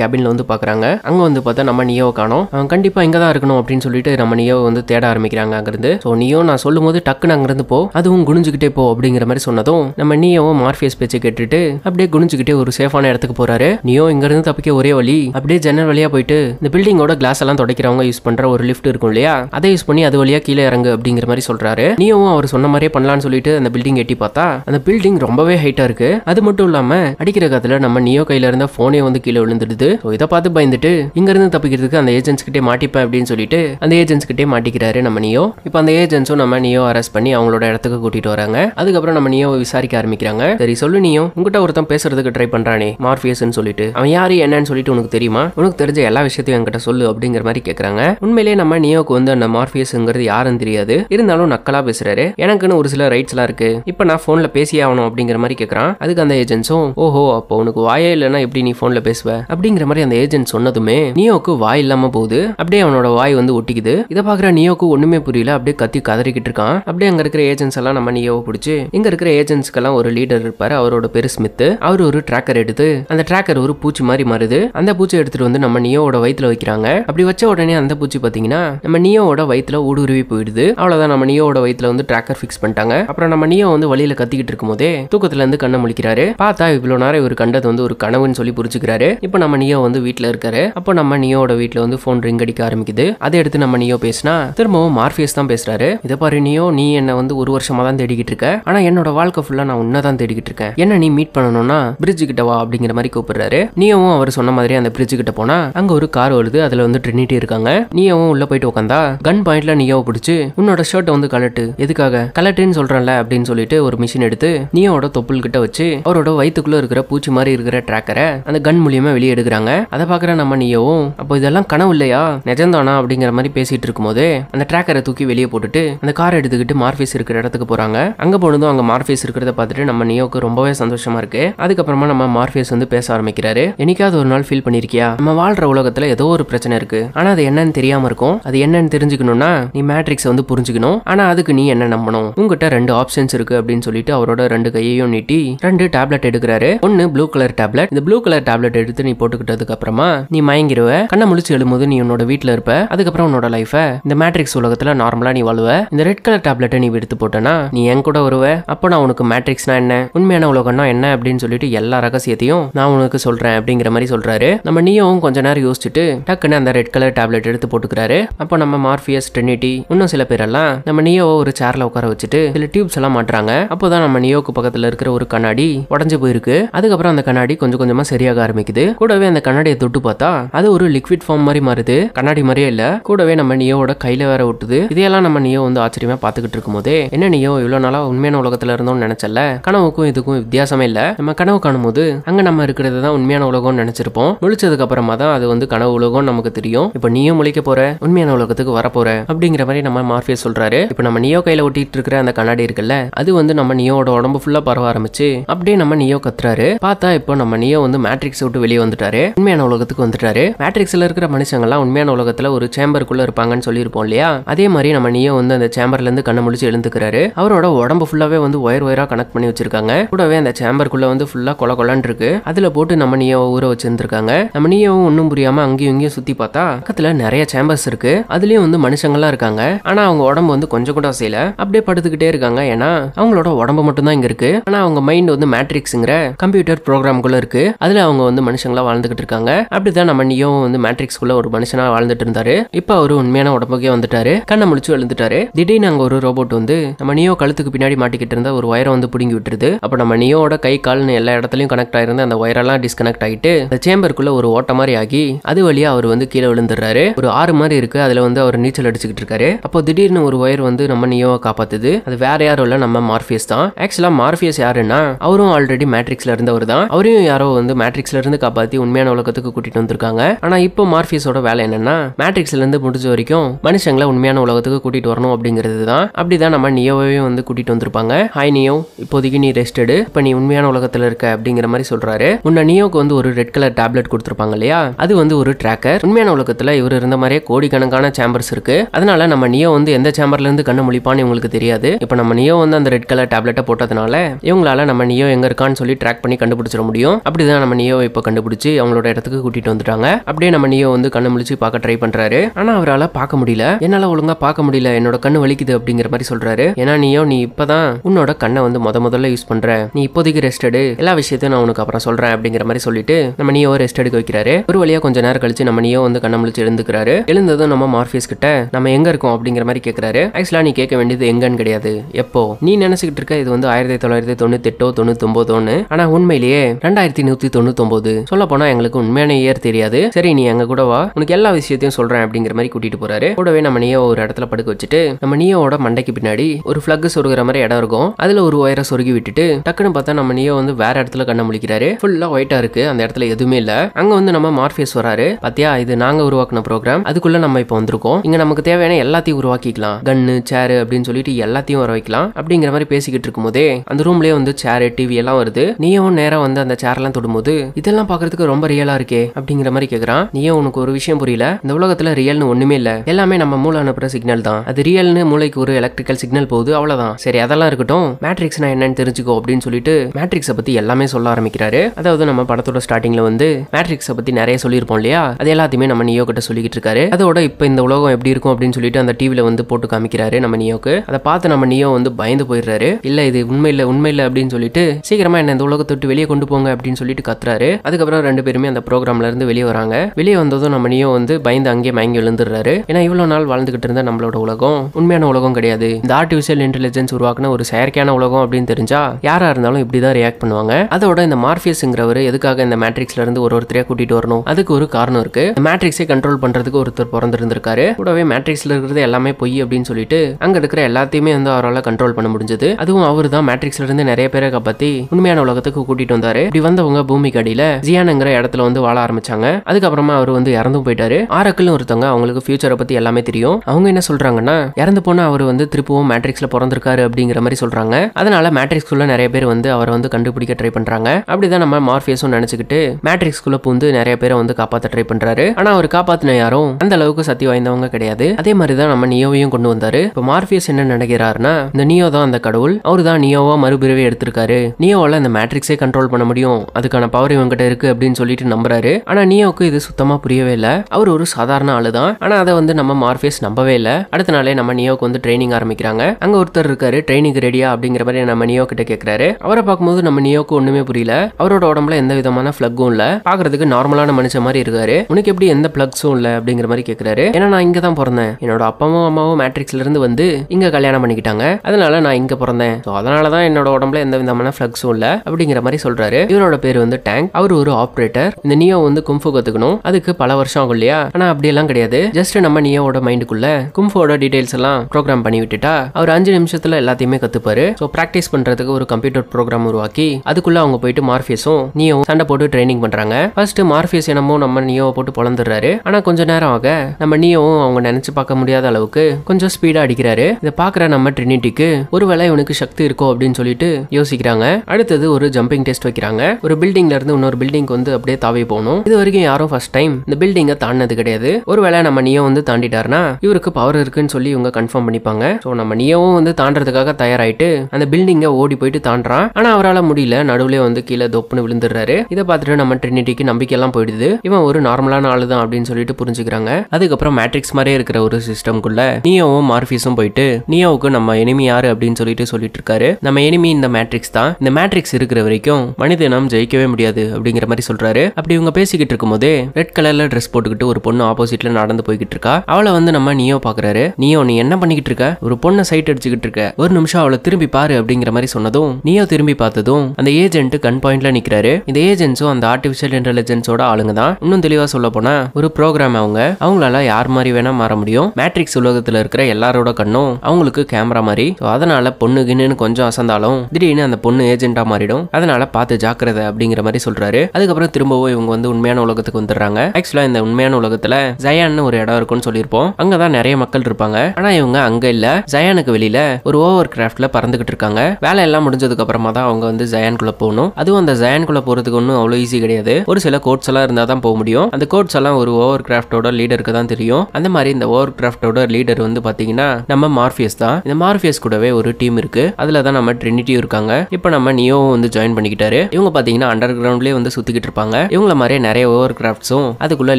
கேபினில் வந்து பார்க்குறாங்க அங்கே வந்து பார்த்தா நம்ம நியோவை காணும் கண்டிப்பாக இங்கே தான் இருக்கணும் அப்படின்னு சொல்லிட்டு நம்ம நியோவை வந்து தேட ஆரம்பிக்கிறாங்க அங்கிருந்து ஸோ நியோ நான் சொல்லும் போது டக்குன்னு அங்கேருந்து போ அதுவும் குனிஞ்சுக்கிட்டே போ அப்படிங்கிற மாதிரி சொன்னதும் நம்ம நியோவும் மார்ஃபியஸ் பேச்சு கேட்டுட்டு அப்படியே குனிஞ்சுக்கிட்டே ஒரு சேஃபான இடத்துக்கு போகிறாரு நியோ இங்கேருந்து தப்பிக்க ஒரே வழி அப்படியே ஜன்னல் வழியாக போயிட்டு இந்த பில்டிங்கோட கிளாஸ் எல்லாம் துடைக்கிறவங்க யூஸ் பண்ற ஒரு லிஃப்ட் இருக்கும் இல்லையா அதை யூஸ் பண்ணி அது வழியா கீழே இறங்கு அப்படிங்கிற மாதிரி சொல்கிறாரு நியோவும் அவர் சொன்ன மாதிரியே பண்ணலாம்னு சொல்லிட்டு அந்த பில்டிங் எட்டி பார்த்தா அந்த பில்டிங் ரொம்பவே ஹைட்டாக இருக்குது அது மட்டும் இல்லாமல் அடிக்கிற நேரத்தில் நம்ம நியோ கையில இருந்த ஃபோனே வந்து கீழே விழுந்துடுது இதை பார்த்து பயந்துட்டு இருந்து தப்பிக்கிறதுக்கு அந்த ஏஜென்ட்ஸ் கிட்டே மாட்டிப்பேன் அப்படின்னு சொல்லிட்டு அந்த ஏஜென்ட்ஸ் கிட்டே மாட்டிக்கிறாரு நம்ம நியோ இப்போ அந்த ஏஜென்ட்ஸும் நம்ம நியோ அரெஸ்ட் பண்ணி அவங்களோட இடத்துக்கு கூட்டிட்டு வராங்க அதுக்கப்புறம் நம்ம நியோ விசாரிக்க ஆரம்பிக்கிறாங்க சரி சொல்லு நியோ உங்ககிட்ட ஒருத்தன் பேசுறதுக்கு ட்ரை பண்றானே மார்பியஸ்ன்னு சொல்லிட்டு அவன் யாரு என்னன்னு சொல்லிட்டு உனக்கு தெரியுமா உனக்கு தெரிஞ்ச எல்லா விஷயத்தையும் என்கிட்ட சொல்லு அப்படிங்கிற மாதிரி கேட்கறாங்க உண்மையிலேயே நம்ம நியோக்கு வந்து அந்த மார்பியஸ்ங்கிறது யாரும் தெரியாது இருந்தாலும் நக்கலா பேசுறாரு எனக்குன்னு ஒரு சில ரைட்ஸ்லாம் இருக்கு இப்போ நான் ஃபோனில் பேசியே ஆகணும் அப்படிங்கிற மாதிரி கேட்குறான் அதுக்கு அந்த ஏஜென்ட்ஸும் ஓஹோ அப்போ உனக்கு வாயே இல்லைன்னா எப்படி நீ ஃபோனில் பேசுவ அப்படிங்கிற மாதிரி அந்த ஏஜென்ட் சொன்னதுமே நியோக்கு வாய் இல்லாமல் போகுது அப்படியே அவனோட வாய் வந்து ஒட்டிக்குது இதை பார்க்குற நியோக்கு ஒன்றுமே புரியல அப்படியே கத்தி கதறிக்கிட்டு இருக்கான் அப்படியே அங்கே இருக்கிற ஏஜென்ட்ஸ் எல்லாம் நம்ம நியோவை பிடிச்சி இங்கே இருக்கிற ஏஜென்ட்ஸ்க்கெல்லாம் ஒரு லீடர் இருப்பார் அவரோட பெரு ஸ்மித்து அவர் ஒரு ட்ராக்கர் எடுத்து அந்த ட்ராக்கர் ஒரு பூச்சி மாதிரி மாறுது அந்த பூச்சி எடுத்துட்டு வந்து நம்ம நியோவோட வயிற்றுல வைக்கிறாங்க அப்படி வச்ச உடனே அந்த பூச்சி பார்த்தீங்கன்னா நம்ம நியோவோட வயிற்றுல ஊடுருவி போயிடுது அவ்வளோதான் நம்ம நியோவோட வயித்துல வந்து ட்ராக்கர் ஃபிக்ஸ் பண்ணிட்டாங்க அப்புறம் நம்ம நியோ வந்து வழியில் கத்திக்கிட்டு இருக்கும் போதே தூக்கத்துல இருந்து கண்ணை முழிக்கிறாரு பார்த்தா இவ்வளோ நேரம் இவர் கண்டது வந்து ஒரு கனவுன்னு சொல்லி புரிஞ்சுக்கிறாரு இப்போ நம்ம நியோ வந்து வீட்டில் இருக்காரு அப்போ நம்ம நியோட வீட்டில் வந்து ஃபோன் ரிங் அடிக்க ஆரம்பிக்குது அதை எடுத்து நம்ம நியோ பேசினா திரும்பவும் மார்பியஸ் தான் பேசுறாரு இதை பாரு நியோ நீ என்ன வந்து ஒரு வருஷமா தான் தேடிக்கிட்டு இருக்க ஆனா என்னோட வாழ்க்கை ஃபுல்லா நான் உன்ன தான் தேடிக்கிட்டு இருக்கேன் என்ன நீ மீட் பண்ணணும்னா பிரிட்ஜு கிட்ட வா அப்படிங்கிற மாதிரி கூப்பிடுறாரு நீயும் அவர் சொன்ன மாதிரி அந்த பிரிட்ஜு கிட்ட போனா அங்க ஒரு கார் வருது அதுல வந்து ட்ரினிட்டி இருக்காங்க நீயும் உள்ள போயிட்டு உட்காந்தா கன் பாயிண்ட்ல நீயோ பிடிச்சி உன்னோட ஷர்ட்டை வந்து கலட்டு எதுக்காக கலட்டுன்னு சொல்றேன்ல அப்படின்னு சொல்லிட்டு ஒரு மிஷின் எடுத்து நீயோட தொப்புள் கிட்ட வச்சு அவரோட வயிற்றுக்குள்ள இருக்கிற பூச்சி மாதிரி இருக்கிற ட்ராக்கரை அந்த கன் மூலியமா வெளியே எடுக்கிறாங்க அதை பாக்குற நம்ம நீயவும் அப்போ இதெல்லாம் கனவு இல்லையா நிஜம்தானா அப்படிங்கிற மாதிரி பேசிட்டு இருக்கும்போது அந்த ட்ராக்கரை தூக்கி வெளியே போட்டுட்டு அந்த காரை எடுத்துக்கிட்டு மார்பீஸ் இருக்கிற இடத்துக்கு போறாங்க அங்க போனதும் அங்க மார்பீஸ் இருக்கிறத பார்த்துட்டு நம்ம நியோவுக்கு ரொம்பவே சந்தோஷமா இருக்கு அதுக்கப்புறமா நம்ம மார்பீஸ் வந்து பேச ஆரம்பிக்கிறாரு என்னைக்காவது ஒரு நாள் ஃபீல் பண்ணிருக்கியா நம்ம வாழ்ற உலகத்துல ஏதோ ஒரு பிரச்சனை இருக்கு ஆனா அது என்னன்னு தெரியாம இருக்கும் அது என்னன்னு தெரிஞ்சுக்கணும்னா நீ மேட்ரிக்ஸ் வந்து புரிஞ்சுக்கணும் ஆனா அதுக்கு நீ என்ன நம்பணும் உங்ககிட்ட ரெண்டு ஆப்ஷன்ஸ் இருக்கு அப்படின்னு சொல்லிட்டு அவரோட ரெண்டு கையையும் நீட்டி ரெண்டு டேப்லெட் எடுக்கிறாரு ஒன்னு ப்ளூ கலர் டேப்லெட் இந்த ப்ளூ கலர் டேப்லெட் எடுத்து நீ போட்டுக்கிட்டதுக்கு அப்புறமா நீ மயங்கிருவ கண்ணை முழிச்சு எழும்போது நீ உன்னோட வீட்டில் இருப்ப அதுக்கப்புறம் உன்னோட லைஃபை இந்த மேட்ரிக்ஸ் உலகத்தில் நார்மலாக நீ வாழ்வ இந்த ரெட் கலர் டேப்லெட்டை நீ எடுத்து போட்டனா நீ என் கூட வருவ அப்போ நான் உனக்கு மேட்ரிக்ஸ்னா என்ன உண்மையான உலகம்னா என்ன அப்படின்னு சொல்லிட்டு எல்லா ரகசியத்தையும் நான் உனக்கு சொல்கிறேன் அப்படிங்கிற மாதிரி சொல்கிறாரு நம்ம நீயும் கொஞ்ச நேரம் யோசிச்சுட்டு டக்குன்னு அந்த ரெட் கலர் டேப்லெட் எடுத்து போட்டுக்கிறாரு அப்போ நம்ம மார்ஃபியஸ் ட்ரினிட்டி இன்னும் சில பேரெல்லாம் நம்ம நியோ ஒரு சேர்ல உட்கார வச்சுட்டு சில டியூப்ஸ் எல்லாம் மாட்டுறாங்க அப்போதான் நம்ம நியோக்கு பக்கத்தில் இருக்கிற ஒரு கண்ணாடி உடஞ்சு போயிருக்கு அதுக்கப்புறம் அதுக்கப்புறம் அந்த கண்ணாடி கொஞ்சம் கொஞ்சமா சரியாக ஆரம்பிக்குது கூடவே அந்த கண்ணாடியை தொட்டு பார்த்தா அது ஒரு லிக்விட் ஃபார்ம் மாதிரி மாறுது கண்ணாடி மாதிரியே இல்ல கூடவே நம்ம நியோட கையில வேற ஒட்டுது இதையெல்லாம் நம்ம நியோ வந்து ஆச்சரியமா பாத்துக்கிட்டு இருக்கும் போதே என்ன நியோ இவ்வளவு நாளா உண்மையான உலகத்துல இருந்தோம்னு நினைச்சல கனவுக்கும் இதுக்கும் வித்தியாசமே இல்ல நம்ம கனவு காணும் போது அங்க நம்ம இருக்கிறது தான் உண்மையான உலகம்னு நினைச்சிருப்போம் முழிச்சதுக்கு அப்புறமா தான் அது வந்து கனவு உலகம் நமக்கு தெரியும் இப்போ நீயும் முழிக்க போற உண்மையான உலகத்துக்கு வரப்போற அப்படிங்கிற மாதிரி நம்ம மார்பிய சொல்றாரு இப்போ நம்ம நியோ கையில ஒட்டிட்டு இருக்கிற அந்த கண்ணாடி இருக்குல்ல அது வந்து நம்ம நியோட உடம்பு ஃபுல்லா பரவ ஆரம்பிச்சு அப்படியே நம்ம நியோ கத்துறாரு பார்த்தா இப்போ நம்ம நியோ வந்து மேட்ரிக்ஸ் விட்டு வெளியே வந்துட்டாரு உண்மையான உலகத்துக்கு வந்துட்டாரு மேட்ரிக்ஸ்ல இருக்கிற மனுஷங்கள்லாம் உண்மையான உலகத்துல ஒரு சேம்பருக்குள்ள இருப்பாங்கன்னு சொல்லியிருப்போம் இல்லையா அதே மாதிரி நம்ம நியோ வந்து அந்த சேம்பர்ல இருந்து கண்ணு முடிச்சு எழுந்துக்கிறாரு அவரோட உடம்பு ஃபுல்லாவே வந்து ஒயர் ஒயரா கனெக்ட் பண்ணி வச்சிருக்காங்க கூடவே அந்த சேம்பருக்குள்ள வந்து ஃபுல்லா கொல கொலன்னு இருக்கு அதுல போட்டு நம்ம நியோ ஊற வச்சிருந்திருக்காங்க நம்ம நியோவும் ஒன்றும் புரியாம அங்கேயும் இங்கேயும் சுத்தி பார்த்தா பக்கத்துல நிறைய சேம்பர்ஸ் இருக்கு அதுலயும் வந்து மனுஷங்கள்லாம் இருக்காங்க ஆனா அவங்க உடம்பு வந்து கொஞ்சம் கூட செய்யல அப்படியே படுத்துக்கிட்டே இருக்காங்க ஏன்னா அவங்களோட உடம்பு மட்டும் தான் இங்க இருக்கு ஆனா அவங்க மைண்ட் வந்து மேட்ரிக்ஸ்ங்கிற கம்ப்யூட்டர் ப்ரோக்ராம் கூட இருக்கு அதுல அவங்க வந்து மனுஷங்களா வாழ்ந்துகிட்டு இருக்காங்க அப்படிதான் நம்ம நியோ வந்து குள்ள ஒரு மனுஷனா வாழ்ந்துட்டு இருந்தாரு இப்போ அவரு உண்மையான உடம்புக்கே வந்துட்டாரு கண்ணை முடிச்சு எழுந்துட்டாரு திடீர்னு அங்க ஒரு ரோபோட் வந்து நம்ம நியோ கழுத்துக்கு பின்னாடி மாட்டிக்கிட்டு இருந்த ஒரு ஒயரை வந்து பிடுங்கி விட்டுருது அப்போ நம்ம நியோட கை கால்னு எல்லா இடத்துலையும் கனெக்ட் ஆயிருந்த அந்த வயரெல்லாம் டிஸ்கனெக்ட் ஆகிட்டு அந்த சேம்பருக்குள்ள ஒரு ஓட்ட மாதிரி ஆகி அது வழியா அவர் வந்து கீழே விழுந்துடுறாரு ஒரு ஆறு மாதிரி இருக்கு அதுல வந்து அவர் நீச்சல் அடிச்சுக்கிட்டு இருக்காரு அப்போ திடீர்னு ஒரு ஒயர் வந்து நம்ம நியோவை காப்பாத்துது அது வேற யாரும் இல்லை நம்ம மார்பியஸ் தான் ஆக்சுவலா மார்பியஸ் யாருன்னா அவரும் ஆல்ரெடி மேட்ரிக்ஸ்ல இருந்தவர் தான் அவரையும் யாரோ வந்து மேட்ரிக்ஸ்ல இருந்து காப்பாத்தி உண்மையான உலகத்துக்கு கூட்டிட்டு வந்திருக்காங்க ஆனா இப்போ மார்பியஸோட வேலை என்னன்னா மேட்ரிக்ஸ்ல இருந்து முடிஞ்ச வரைக்கும் மனுஷங்களை உண்மையான உலகத்துக்கு கூட்டிட்டு வரணும் அப்படிங்கிறது தான் அப்படிதான் நம்ம நியோவையும் வந்து கூட்டிட்டு வந்திருப்பாங்க ஹாய் நியோ இப்போதைக்கு நீ ரெஸ்டடு இப்போ நீ உண்மையான உலகத்துல இருக்க அப்படிங்கிற மாதிரி சொல்றாரு உன்ன நியோக்கு வந்து ஒரு ரெட் கலர் டேப்லெட் கொடுத்துருப்பாங்க இல்லையா அது வந்து ஒரு ட்ராக்கர் உண்மையான உலகத்துல இவர் இருந்த மாதிரியே கோடிக்கணக்கான சேம்பர்ஸ் இருக்கு அதனால நம்ம நியோ வந்து எந்த சேம்பர்ல இருந்து கண்ணு முழிப்பான்னு இவங்களுக்கு தெரியாது இப்போ நம்ம நியோ வந்து அந்த ரெட் கலர் டேப்லெட்டை போட்டதுனால இவங்களால நம்ம நியோ எங்க இருக்கான்னு சொல்லி ட்ராக் பண்ணி கண்டுபிடிச்சு கண்டுபிடிச்சிட முடியும் அப்படிதான் நம்ம நியோ இப்போ கண்டுபிடிச்சி அவங்களோட இடத்துக்கு கூட்டிட்டு வந்துட்டாங்க அப்படியே நம்ம நியோ வந்து கண்ணு முழிச்சு பார்க்க ட்ரை பண்றாரு ஆனா அவரால் பார்க்க முடியல என்னால ஒழுங்கா பார்க்க முடியல என்னோட கண்ணு வலிக்குது அப்படிங்கிற மாதிரி சொல்றாரு ஏன்னா நியோ நீ இப்பதான் உன்னோட கண்ணை வந்து முத முதல்ல யூஸ் பண்ற நீ இப்போதைக்கு ரெஸ்ட் எடு எல்லா விஷயத்தையும் நான் உனக்கு அப்புறம் சொல்றேன் அப்படிங்கிற மாதிரி சொல்லிட்டு நம்ம நியோ ரெஸ்ட் எடுக்க வைக்கிறாரு ஒரு வழியா கொஞ்ச நேரம் கழிச்சு நம்ம நியோ வந்து கண்ணை முழிச்சு எழுந்துக்கிறாரு எழுந்ததும் நம்ம மார்பீஸ் கிட்ட நம்ம எங்க இருக்கோம் அப்படிங்கிற மாதிரி கேட்கிறாரு ஆக்சுவலா நீ கேட்க வேண்டியது எங்கன்னு கிடையாது எப்போ நீ நினைச்சுக்கிட்டு இருக்க இது வந்து ஆயிரத்தி தொள்ளாயிரத்தி தொண்ணூத்தி எட்டோ தொண்ணூத்தி ஒன்பதோன்னு ஆனா உண்மை உண்மையிலேயே ரெண்டாயிரத்தி நூத்தி தொண்ணூத்தி ஒன்பது சொல்ல போனா எங்களுக்கு உண்மையான இயர் தெரியாது சரி நீ எங்க கூட வா உனக்கு எல்லா விஷயத்தையும் சொல்றேன் அப்படிங்கிற மாதிரி கூட்டிட்டு போறாரு கூடவே நம்ம நீயோ ஒரு இடத்துல படுக்க வச்சுட்டு நம்ம நீயோட மண்டைக்கு பின்னாடி ஒரு பிளக் சொருகிற மாதிரி இடம் இருக்கும் அதுல ஒரு ஒயரை சொருகி விட்டுட்டு டக்குன்னு பார்த்தா நம்ம நீயோ வந்து வேற இடத்துல கண்ண முழிக்கிறாரு ஃபுல்லா ஒயிட்டா இருக்கு அந்த இடத்துல எதுவுமே இல்ல அங்க வந்து நம்ம மார்பேஸ் வராரு பாத்தியா இது நாங்க உருவாக்குன ப்ரோக்ராம் அதுக்குள்ள நம்ம இப்போ வந்திருக்கோம் இங்க நமக்கு தேவையான எல்லாத்தையும் உருவாக்கிக்கலாம் கன்னு சேரு அப்படின்னு சொல்லிட்டு எல்லாத்தையும் வர வைக்கலாம் அப்படிங்கிற மாதிரி பேசிக்கிட்டு இருக்கும் போதே அந்த ரூம்லயே வந்து சேரு டிவி எல்லாம் வருது நீயும் நேரம் வந்து அந்த சேர்லாம் தொடும்போது இதெல்லாம் பாக்குறதுக்கு ரொம்ப ரியலா இருக்கே அப்படிங்கிற மாதிரி கேக்குறான் நீ உனக்கு ஒரு விஷயம் புரியல இந்த உலகத்துல ரியல்னு ஒண்ணுமே இல்ல எல்லாமே நம்ம மூளை அனுப்புற சிக்னல் தான் அது ரியல்னு மூளைக்கு ஒரு எலக்ட்ரிக்கல் சிக்னல் போகுது அவ்வளவுதான் சரி அதெல்லாம் இருக்கட்டும் நான் என்னன்னு தெரிஞ்சுக்கோ அப்படின்னு சொல்லிட்டு மேட்ரிக்ஸை பத்தி எல்லாமே சொல்ல ஆரம்பிக்கிறாரு அதாவது நம்ம படத்தோட ஸ்டார்டிங்ல வந்து மேட்ரிக்ஸை பத்தி நிறைய சொல்லியிருப்போம் இல்லையா அது எல்லாத்தையுமே நம்ம நியோ கிட்ட சொல்லிக்கிட்டு இருக்காரு அதோட இப்போ இந்த உலகம் எப்படி இருக்கும் அப்படின்னு சொல்லிட்டு அந்த டிவியில வந்து போட்டு காமிக்கிறாரு நம்ம நியோக்கு அதை பார்த்து நம்ம நியோ வந்து பயந்து போயிடுறாரு இல்ல இது உண்மையில உண்மையில அப்படின்னு சொல்லிட்டு சீக்கிரமா என்ன இந்த உலகத்தை வெளியே கொண்டு போங்க அப்படின்னு சொல்லிட்டு கத்துறாரு அதுக்கப்புறம் ரெண்டு பேருமே அந்த ப்ரோக்ராம்ல இருந்து வெளியே வராங்க வெளியே வந்ததும் நம்ம நீயும் வந்து பயந்து அங்கேயே மயங்கி விழுந்துடுறாரு ஏன்னா இவ்வளோ நாள் வாழ்ந்துகிட்டு இருந்த நம்மளோட உலகம் உண்மையான உலகம் கிடையாது இந்த ஆர்டிபிஷியல் இன்டெலிஜென்ஸ் உருவாக்குன ஒரு செயற்கையான உலகம் அப்படின்னு தெரிஞ்சா யாரா இருந்தாலும் இப்படி தான் ரியாக்ட் பண்ணுவாங்க அதோட இந்த மார்பியஸ்ங்கிறவர் எதுக்காக இந்த மேட்ரிக்ஸ்ல இருந்து ஒரு ஒருத்தரையா கூட்டிட்டு வரணும் அதுக்கு ஒரு காரணம் இருக்கு மேட்ரிக்ஸை கண்ட்ரோல் பண்றதுக்கு ஒருத்தர் பிறந்திருந்திருக்காரு கூடவே மேட்ரிக்ஸ்ல இருக்கிறது எல்லாமே பொய் அப்படின்னு சொல்லிட்டு அங்க இருக்கிற எல்லாத்தையுமே வந்து அவரால் கண்ட்ரோல் பண்ண முடிஞ்சது அதுவும் அவர் தான் மேட்ரிக்ஸ்ல இருந்து நிறைய பேரை காப்பாத்தி உண்மையான உலகத்துக்கு கூட்டிட்டு கூட்டிட்டு வந்தாரு இப்படி வந்தவங்க பூமிக்கு அடியில ஜியானுங்கிற இடத்துல வந்து வாழ ஆரம்பிச்சாங்க அதுக்கப்புறமா அவர் வந்து இறந்து போயிட்டாரு ஆரக்கிள்னு ஒருத்தவங்க அவங்களுக்கு ஃபியூச்சரை பத்தி எல்லாமே தெரியும் அவங்க என்ன சொல்றாங்கன்னா இறந்து போன அவர் வந்து திருப்பவும் மேட்ரிக்ஸ்ல பிறந்திருக்காரு அப்படிங்கிற மாதிரி சொல்றாங்க அதனால மேட்ரிக்ஸ்குள்ள நிறைய பேர் வந்து அவரை வந்து கண்டுபிடிக்க ட்ரை பண்றாங்க அப்படிதான் நம்ம மார்பியஸும் நினைச்சுக்கிட்டு மேட்ரிக்ஸ்குள்ள பூந்து நிறைய பேரை வந்து காப்பாற்ற ட்ரை பண்றாரு ஆனா அவர் காப்பாத்தின யாரும் அந்த அளவுக்கு சக்தி வாய்ந்தவங்க கிடையாது அதே மாதிரி தான் நம்ம நியோவையும் கொண்டு வந்தாரு இப்போ மார்பியஸ் என்ன நினைக்கிறாருன்னா இந்த நியோ தான் அந்த கடவுள் அவர் தான் நியோவா மறுபிறவை எடுத்திருக்காரு நியோவால அந்த மேட்ரிக்ஸே கண்ட்ரோல் கண்ட்ரோல் பண்ண முடியும் அதுக்கான பவர் இவங்கிட்ட இருக்கு அப்படின்னு சொல்லிட்டு நம்புறாரு ஆனா நியோக்கு இது சுத்தமா புரியவே இல்லை அவர் ஒரு சாதாரண ஆளு தான் ஆனா அதை வந்து நம்ம மார்பேஸ் நம்பவே இல்லை அடுத்த நாளே நம்ம நியோக்கு வந்து ட்ரைனிங் ஆரம்பிக்கிறாங்க அங்க ஒருத்தர் இருக்காரு ட்ரைனிங் ரெடியா அப்படிங்கிற மாதிரி நம்ம நியோ கிட்ட கேக்குறாரு அவரை பார்க்கும்போது நம்ம நியோக்கு ஒண்ணுமே புரியல அவரோட உடம்புல எந்த விதமான பிளக்கும் இல்ல பாக்குறதுக்கு நார்மலான மனுஷன் மாதிரி இருக்காரு உனக்கு எப்படி எந்த பிளக்ஸும் இல்ல அப்படிங்கிற மாதிரி கேக்குறாரு ஏன்னா நான் இங்க தான் பிறந்தேன் என்னோட அப்பாவும் அம்மாவும் மேட்ரிக்ஸ்ல இருந்து வந்து இங்க கல்யாணம் பண்ணிக்கிட்டாங்க அதனால நான் இங்க பிறந்தேன் அதனாலதான் என்னோட உடம்புல எந்த விதமான பிளக்ஸும் இல்ல அப்படிங்கிற மாதிரி சொல்றாரு இவரோட பேர் வந்து டேங்க் அவர் ஒரு ஆப்ரேட்டர் இந்த நியோ வந்து கும்ஃபு கத்துக்கணும் அதுக்கு பல வருஷம் ஆகும் இல்லையா ஆனா அப்படியெல்லாம் கிடையாது ஜஸ்ட் நம்ம நியோவோட மைண்டுக்குள்ள கும்ஃபோட டீடைல்ஸ் எல்லாம் ப்ரோக்ராம் பண்ணி விட்டுட்டா அவர் அஞ்சு நிமிஷத்துல எல்லாத்தையுமே கத்துப்பாரு ஸோ ப்ராக்டிஸ் பண்றதுக்கு ஒரு கம்ப்யூட்டர் ப்ரோக்ராம் உருவாக்கி அதுக்குள்ள அவங்க போயிட்டு மார்பியஸும் நியோவும் சண்டை போட்டு ட்ரைனிங் பண்றாங்க ஃபர்ஸ்ட் மார்பியஸ் என்னமோ நம்ம நியோவை போட்டு பொழந்துடுறாரு ஆனா கொஞ்ச நேரம் ஆக நம்ம நியோவும் அவங்க நினைச்சு பார்க்க முடியாத அளவுக்கு கொஞ்சம் ஸ்பீடா அடிக்கிறாரு இதை பாக்குற நம்ம ட்ரினிட்டிக்கு ஒருவேளை இவனுக்கு சக்தி இருக்கோ அப்படின்னு சொல்லிட்டு யோசிக்கிறாங்க அடுத்தது ஒரு ஜம்பிங் டெஸ்ட் டெஸ்ட் வைக்கிறாங்க ஒரு பில்டிங்ல இருந்து இன்னொரு பில்டிங்க்கு வந்து அப்படியே தாவி போகணும் இது வரைக்கும் யாரும் ஃபர்ஸ்ட் டைம் இந்த பில்டிங்க தாண்டினது கிடையாது ஒருவேளை நம்ம நியோ வந்து தாண்டிட்டாருன்னா இவருக்கு பவர் இருக்குன்னு சொல்லி இவங்க கன்ஃபார்ம் பண்ணிப்பாங்க ஸோ நம்ம நியோவும் வந்து தாண்டறதுக்காக தயாராயிட்டு அந்த பில்டிங்க ஓடி போயிட்டு தாண்டுறான் ஆனா அவரால் முடியல நடுவுல வந்து கீழே தொப்புன்னு விழுந்துடுறாரு இதை பார்த்துட்டு நம்ம ட்ரினிட்டிக்கு எல்லாம் போயிடுது இவன் ஒரு நார்மலான ஆளு தான் அப்படின்னு சொல்லிட்டு புரிஞ்சுக்கிறாங்க அதுக்கப்புறம் மேட்ரிக்ஸ் மாதிரியே இருக்கிற ஒரு சிஸ்டம்குள்ள நியோவும் மார்ஃபீஸும் போயிட்டு நியோவுக்கு நம்ம எனிமி யாரு அப்படின்னு சொல்லிட்டு சொல்லிட்டு இருக்காரு நம்ம எனிமி இந்த மேட்ரிக்ஸ் தான் இந்த மேட்ரிக்ஸ் இருக்கிற வரைக்கும் மனிதனம் ஜெயிக்கவே முடியாது அப்படிங்கிற மாதிரி சொல்றாரு அப்படி இவங்க பேசிக்கிட்டு இருக்கும்போதே ரெட் கலர்ல ட்ரெஸ் போட்டுக்கிட்டு ஒரு பொண்ணு ஆப்போசிட்ல நடந்து போய்கிட்டு இருக்கா அவளை வந்து நம்ம நீயோ பாக்குறாரு நீயோ நீ என்ன பண்ணிக்கிட்டு இருக்க ஒரு பொண்ணை சைட் அடிச்சுக்கிட்டு இருக்க ஒரு நிமிஷம் அவளை திரும்பி பாரு அப்படிங்கிற மாதிரி சொன்னதும் நீயோ திரும்பி பார்த்ததும் அந்த ஏஜென்ட் கன் பாயிண்ட்ல நிக்கிறாரு இந்த ஏஜென்ட்ஸும் அந்த ஆர்டிபிஷியல் இன்டெலிஜென்ஸோட ஆளுங்க தான் இன்னும் தெளிவா சொல்ல போனா ஒரு ப்ரோக்ராம் அவங்க அவங்களால யார் மாதிரி வேணா மாற முடியும் மேட்ரிக்ஸ் உலகத்துல இருக்கிற எல்லாரோட கண்ணும் அவங்களுக்கு கேமரா மாதிரி அதனால பொண்ணு கின்னு கொஞ்சம் அசந்தாலும் திடீர்னு அந்த பொண்ணு ஏஜென்ட்டா மாறிடும் அதனால பார்த்து ஜாக்கிரதை அப்படிங்கிற மாதிரி சொல்றாரு அதுக்கப்புறம் திரும்பவும் இவங்க வந்து உண்மையான உலகத்துக்கு வந்துடுறாங்க ஆக்சுவலா இந்த உண்மையான உலகத்துல ஜயான்னு ஒரு இடம் இருக்கும்னு சொல்லியிருப்போம் அங்கதான் நிறைய மக்கள் இருப்பாங்க ஆனா இவங்க அங்க இல்ல ஜயானுக்கு வெளியில ஒரு ஓவர் கிராஃப்ட்ல பறந்துகிட்டு இருக்காங்க வேலை எல்லாம் முடிஞ்சதுக்கு அப்புறமா தான் அவங்க வந்து ஜயான்குள்ள போகணும் அதுவும் அந்த ஜயான்குள்ள போறதுக்கு ஒன்றும் அவ்வளோ ஈஸி கிடையாது ஒரு சில கோட்ஸ் எல்லாம் இருந்தா தான் போக முடியும் அந்த கோட்ஸ் எல்லாம் ஒரு ஓவர் கிராஃப்டோட லீடருக்கு தான் தெரியும் அந்த மாதிரி இந்த ஓவர் கிராஃப்டோட லீடர் வந்து பாத்தீங்கன்னா நம்ம மார்பியஸ் தான் இந்த மார்பியஸ் கூடவே ஒரு டீம் இருக்கு அதுல தான் நம்ம ட்ரினிட்டியும் இருக்காங்க இப்போ நம்ம நியோவும் வந்து ஜாயின் பண்ணிக்கிட்டு மாட்டிக்கிட்டாரு இவங்க பாத்தீங்கன்னா அண்டர் கிரவுண்ட்லயே வந்து சுத்திக்கிட்டு இருப்பாங்க இவங்கள மாதிரியே நிறைய ஓவர் கிராஃப்ட்ஸும் அதுக்குள்ள